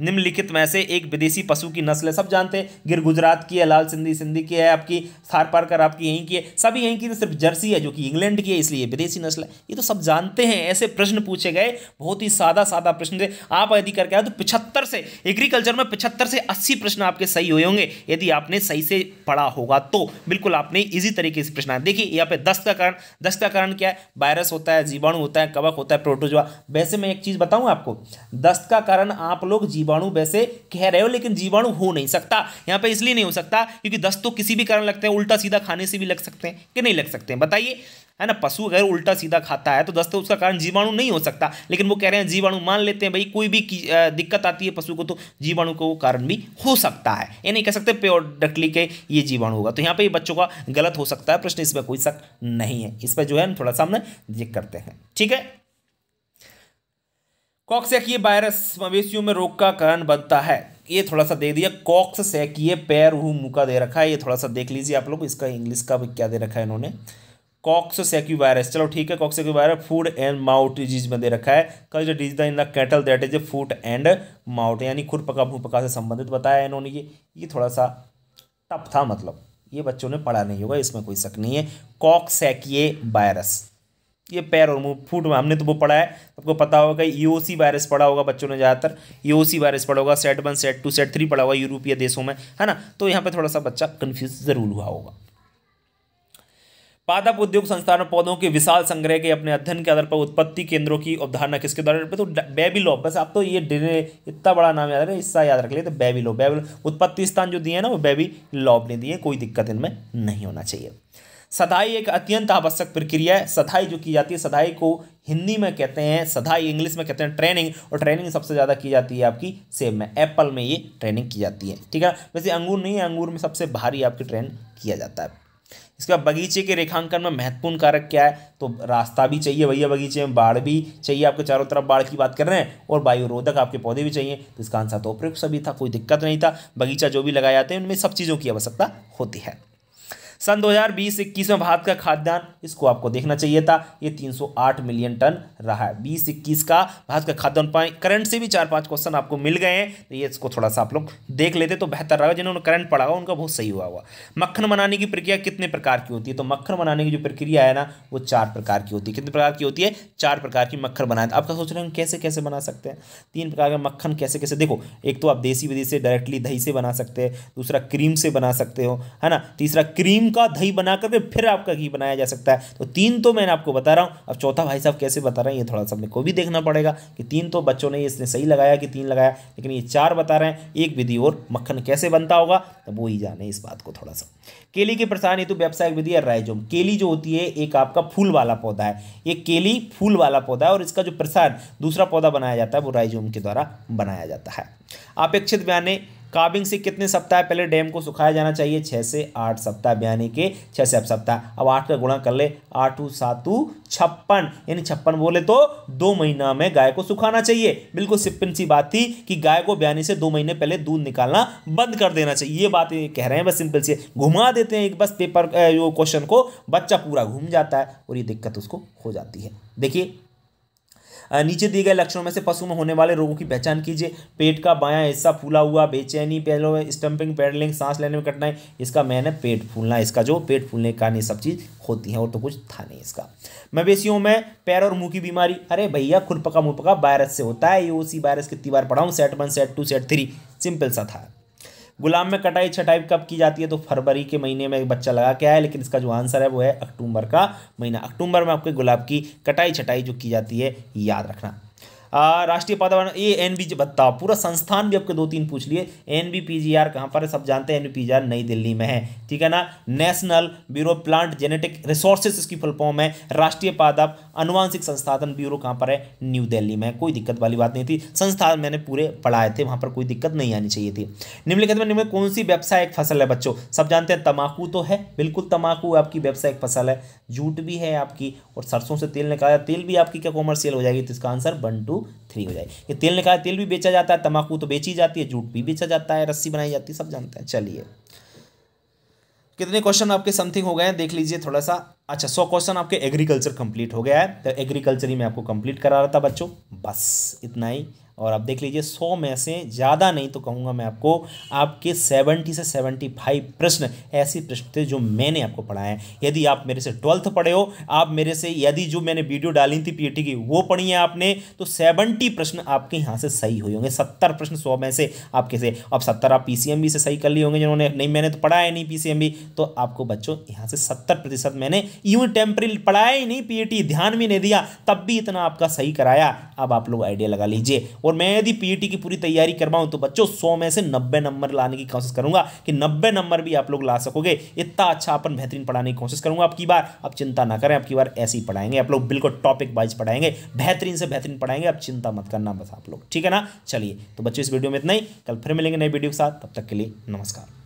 निम्नलिखित में से एक विदेशी पशु की नस्ल है सब जानते हैं गिर गुजरात की है लाल सिंधी सिंधी की है आपकी थार पारकर आपकी यहीं की है सभी यहीं की तो सिर्फ जर्सी है जो कि इंग्लैंड की है इसलिए विदेशी नस्ल है ये तो सब जानते हैं ऐसे प्रश्न पूछे गए बहुत ही सादा सादा प्रश्न थे आप यदि करके आए तो पिछहत्तर से एग्रीकल्चर में पिछहत्तर से अस्सी प्रश्न आपके सही हुए होंगे यदि आपने सही से पढ़ा होगा तो बिल्कुल आपने इजी तरीके से प्रश्न देखिए यहाँ पे दस्त का कारण दस्त का कारण क्या है वायरस होता है जीवाणु होता है कवक होता है प्रोटोजुआ वैसे मैं एक चीज़ बताऊँ आपको दस्त का कारण आप लोग जीवन जीवाणु वैसे कह रहे हो लेकिन जीवाणु हो नहीं सकता यहाँ पे इसलिए नहीं हो सकता क्योंकि दस्त तो किसी भी कारण लगते हैं उल्टा सीधा खाने से भी लग सकते हैं कि नहीं लग सकते हैं बताइए है ना पशु अगर उल्टा सीधा खाता है तो दस्त तो उसका कारण जीवाणु नहीं हो सकता लेकिन वो कह रहे हैं जीवाणु मान लेते हैं भाई कोई भी दिक्कत आती है पशु को तो जीवाणु का वो कारण भी हो सकता है ये नहीं कह सकते प्योर डकली के ये जीवाणु होगा तो यहाँ पे ये बच्चों का गलत हो सकता है प्रश्न इस पर कोई शक नहीं है इस पर जो है थोड़ा सा हमने चेक करते हैं ठीक है कॉक्सैकीय वायरस मवेशियों में रोग का कारण बनता है ये थोड़ा सा दे दिया कॉक्स सैकीय पैर हु मुका दे रखा है ये थोड़ा सा देख लीजिए आप लोग इसका इंग्लिश का भी क्या दे रखा है इन्होंने कॉक्स सैक्यू वायरस चलो ठीक है cox virus foot and mouth disease में दे रखा है जो disease in the cattle that is a foot and mouth यानी खुरपका पका से संबंधित बताया है इन्होंने ये ये थोड़ा सा टफ था मतलब ये बच्चों ने पढ़ा नहीं होगा इसमें कोई शक नहीं है कॉक्सैकिए वायरस ये पैर और मुंह फूट में हमने तो वो पढ़ा है आपको पता होगा ईओसी e वायरस पढ़ा होगा बच्चों ने ज़्यादातर ईओसी e वायरस पढ़ा होगा set one set two set three पढ़ा होगा यूरोपीय देशों में है ना तो यहाँ पर थोड़ा सा बच्चा कन्फ्यूज ज़रूर हुआ होगा पादप उद्योग संस्थान पौधों के विशाल संग्रह के अपने अध्ययन के आधार पर उत्पत्ति केंद्रों की अवधारणा किसके द्वारा पे तो बेबीलो बस आप तो ये डिने इतना बड़ा नाम याद रहे इसका याद रख लिया तो बेबीलो बेबी उत्पत्ति स्थान जो दिए हैं ना वो बेबी लॉब ने दिए कोई दिक्कत इनमें नहीं होना चाहिए सधाई एक अत्यंत आवश्यक प्रक्रिया है सधाई जो की जाती है सधाई को हिंदी में कहते हैं सधाई इंग्लिश में कहते हैं ट्रेनिंग और ट्रेनिंग सबसे ज़्यादा की जाती है आपकी सेब में एप्पल में ये ट्रेनिंग की जाती है ठीक है वैसे अंगूर नहीं है अंगूर में सबसे भारी आपकी ट्रेन किया जाता है इसके बाद बगीचे के रेखांकन में महत्वपूर्ण कारक क्या है तो रास्ता भी चाहिए भैया बगीचे में बाढ़ भी चाहिए आपके चारों तरफ बाढ़ की बात कर रहे हैं और वायुरोधक आपके पौधे भी चाहिए तो इसका आंसर तो उपयुक्त सभी था कोई दिक्कत नहीं था बगीचा जो भी लगाए जाते हैं उनमें सब चीज़ों की आवश्यकता होती है सन 2020-21 में भारत का खाद्यान्न इसको आपको देखना चाहिए था ये 308 मिलियन टन रहा है बीस इक्कीस का भारत का खाद्यान्न करंट से भी चार पांच क्वेश्चन आपको मिल गए हैं तो ये इसको थोड़ा सा आप लोग देख लेते तो बेहतर रहा जिन्होंने करंट पढ़ा हुआ उनका बहुत सही हुआ हुआ मक्खन बनाने की प्रक्रिया कितने प्रकार की होती है तो मक्खन बनाने की जो प्रक्रिया है ना वो चार प्रकार की होती है कितने प्रकार की होती है चार प्रकार की मक्खन बनाए आपका सोच रहे हैं कैसे कैसे बना सकते हैं तीन प्रकार का मक्खन कैसे कैसे देखो एक तो आप देसी विदेशी से डायरेक्टली दही से बना सकते हैं दूसरा क्रीम से बना सकते हो है ना तीसरा क्रीम क्रीम का दही बनाकर के फिर आपका घी बनाया जा सकता है तो तीन तो मैंने आपको बता रहा हूँ अब चौथा भाई साहब कैसे बता रहे हैं ये थोड़ा सा मेरे को भी देखना पड़ेगा कि तीन तो बच्चों ने इसने सही लगाया कि तीन लगाया लेकिन ये चार बता रहे हैं एक विधि और मक्खन कैसे बनता होगा तो वो ही जाने इस बात को थोड़ा सा केली के प्रसार हेतु व्यावसायिक विधि है रायजोम केली जो होती है एक आपका फूल वाला पौधा है ये केली फूल वाला पौधा है और इसका जो प्रसार दूसरा पौधा बनाया जाता है वो रायजोम के द्वारा बनाया जाता है अपेक्षित बयाने काबिंग से कितने सप्ताह पहले डैम को सुखाया जाना चाहिए छः से आठ सप्ताह यानी के छः से आठ सप्ताह अब आठ का गुणा कर ले आठ सातू छप्पन यानी छप्पन बोले तो दो महीना में गाय को सुखाना चाहिए बिल्कुल सिप्पन सी बात थी कि गाय को बयानी से दो महीने पहले दूध निकालना बंद कर देना चाहिए ये बात कह रहे हैं बस सिंपल सी घुमा देते हैं एक बस पेपर जो क्वेश्चन को बच्चा पूरा घूम जाता है और ये दिक्कत उसको हो जाती है देखिए नीचे दिए गए लक्षणों में से पशु में होने वाले रोगों की पहचान कीजिए पेट का बाया हिस्सा फूला हुआ बेचैनी पहलो स्टम्पिंग पैडलिंग सांस लेने में कठिनाई इसका मैंने पेट फूलना इसका जो पेट फूलने का नहीं सब चीज़ होती है और तो कुछ था नहीं इसका मवेशियों में पैर और मुंह की बीमारी अरे भैया खुरपका मुंह पका वायरस से होता है ये उसी वायरस कितनी बार पढ़ाऊँ set one set two set three simple सा था गुलाम में कटाई छटाई कब की जाती है तो फरवरी के महीने में एक बच्चा लगा के आया लेकिन इसका जो आंसर है वो है अक्टूबर का महीना अक्टूबर में आपके गुलाब की कटाई छटाई जो की जाती है याद रखना राष्ट्रीय पर्यावरण ए एन बी भत्ता पूरा संस्थान भी आपके दो तीन पूछ लिए N B P G R कहाँ पर है सब जानते हैं N B P G R नई दिल्ली में है ठीक है ना national bureau plant genetic resources इसकी फुल फॉर्म है राष्ट्रीय पादप अनुवांशिक संस्थान ब्यूरो कहाँ पर है न्यू दिल्ली में कोई दिक्कत वाली बात नहीं थी संस्थान मैंने पूरे पढ़ाए थे वहाँ पर कोई दिक्कत नहीं आनी चाहिए थी निम्नलिखित में निम्न कौन सी व्यवसायिक फसल है बच्चों सब जानते हैं तम्बाकू तो है बिल्कुल तम्बाकू आपकी व्यवसायिक फसल है जूट भी है आपकी और सरसों से तेल निकाला तेल भी आपकी क्या कॉमर्शियल हो जाएगी तो इसका answer one two two three हो जाए ये तेल निकाला तेल भी बेचा जाता है तम्बाकू तो बेची जाती है जूट भी बेचा जाता है रस्सी बनाई जाती है सब जानते हैं चलिए कितने क्वेश्चन आपके समथिंग हो गए हैं देख लीजिए थोड़ा सा अच्छा सौ क्वेश्चन आपके एग्रीकल्चर कंप्लीट हो गया है तो एग्रीकल्चर ही मैं आपको कंप्लीट करा रहा था बच्चों बस इतना ही और आप देख लीजिए सौ में से ज़्यादा नहीं तो कहूँगा मैं आपको आपके सेवेंटी से सेवेंटी फाइव प्रश्न ऐसे प्रश्न थे जो मैंने आपको पढ़ाए हैं यदि आप मेरे से ट्वेल्थ पढ़े हो आप मेरे से यदि जो मैंने वीडियो डाली थी पी की वो पढ़ी है आपने तो सेवेंटी प्रश्न आपके यहाँ से सही हुए होंगे सत्तर प्रश्न सौ में से आपके से अब सत्तर आप पी से सही कर लिए होंगे जिन्होंने नहीं मैंने तो पढ़ाया नहीं पी तो आपको बच्चों यहाँ से सत्तर प्रतिशत मैंने यूं टेम्पररी पढ़ाया ही नहीं पी ध्यान भी नहीं दिया तब भी इतना आपका सही कराया अब आप लोग आइडिया लगा लीजिए और मैं यदि पीईटी e की पूरी तैयारी करवाऊँ तो बच्चों सौ में से नब्बे नंबर लाने की कोशिश करूंगा कि नब्बे नंबर भी आप लोग ला सकोगे इतना अच्छा अपन बेहतरीन पढ़ाने की कोशिश करूंगा आपकी बार आप चिंता ना करें आपकी बार ऐसे ही पढ़ाएंगे आप लोग बिल्कुल टॉपिक वाइज पढ़ाएंगे बेहतरीन से बेहतरीन पढ़ाएंगे आप चिंता मत करना बस आप लोग ठीक है ना चलिए तो बच्चों इस वीडियो में इतना ही कल फिर मिलेंगे नए वीडियो के साथ तब तक के लिए नमस्कार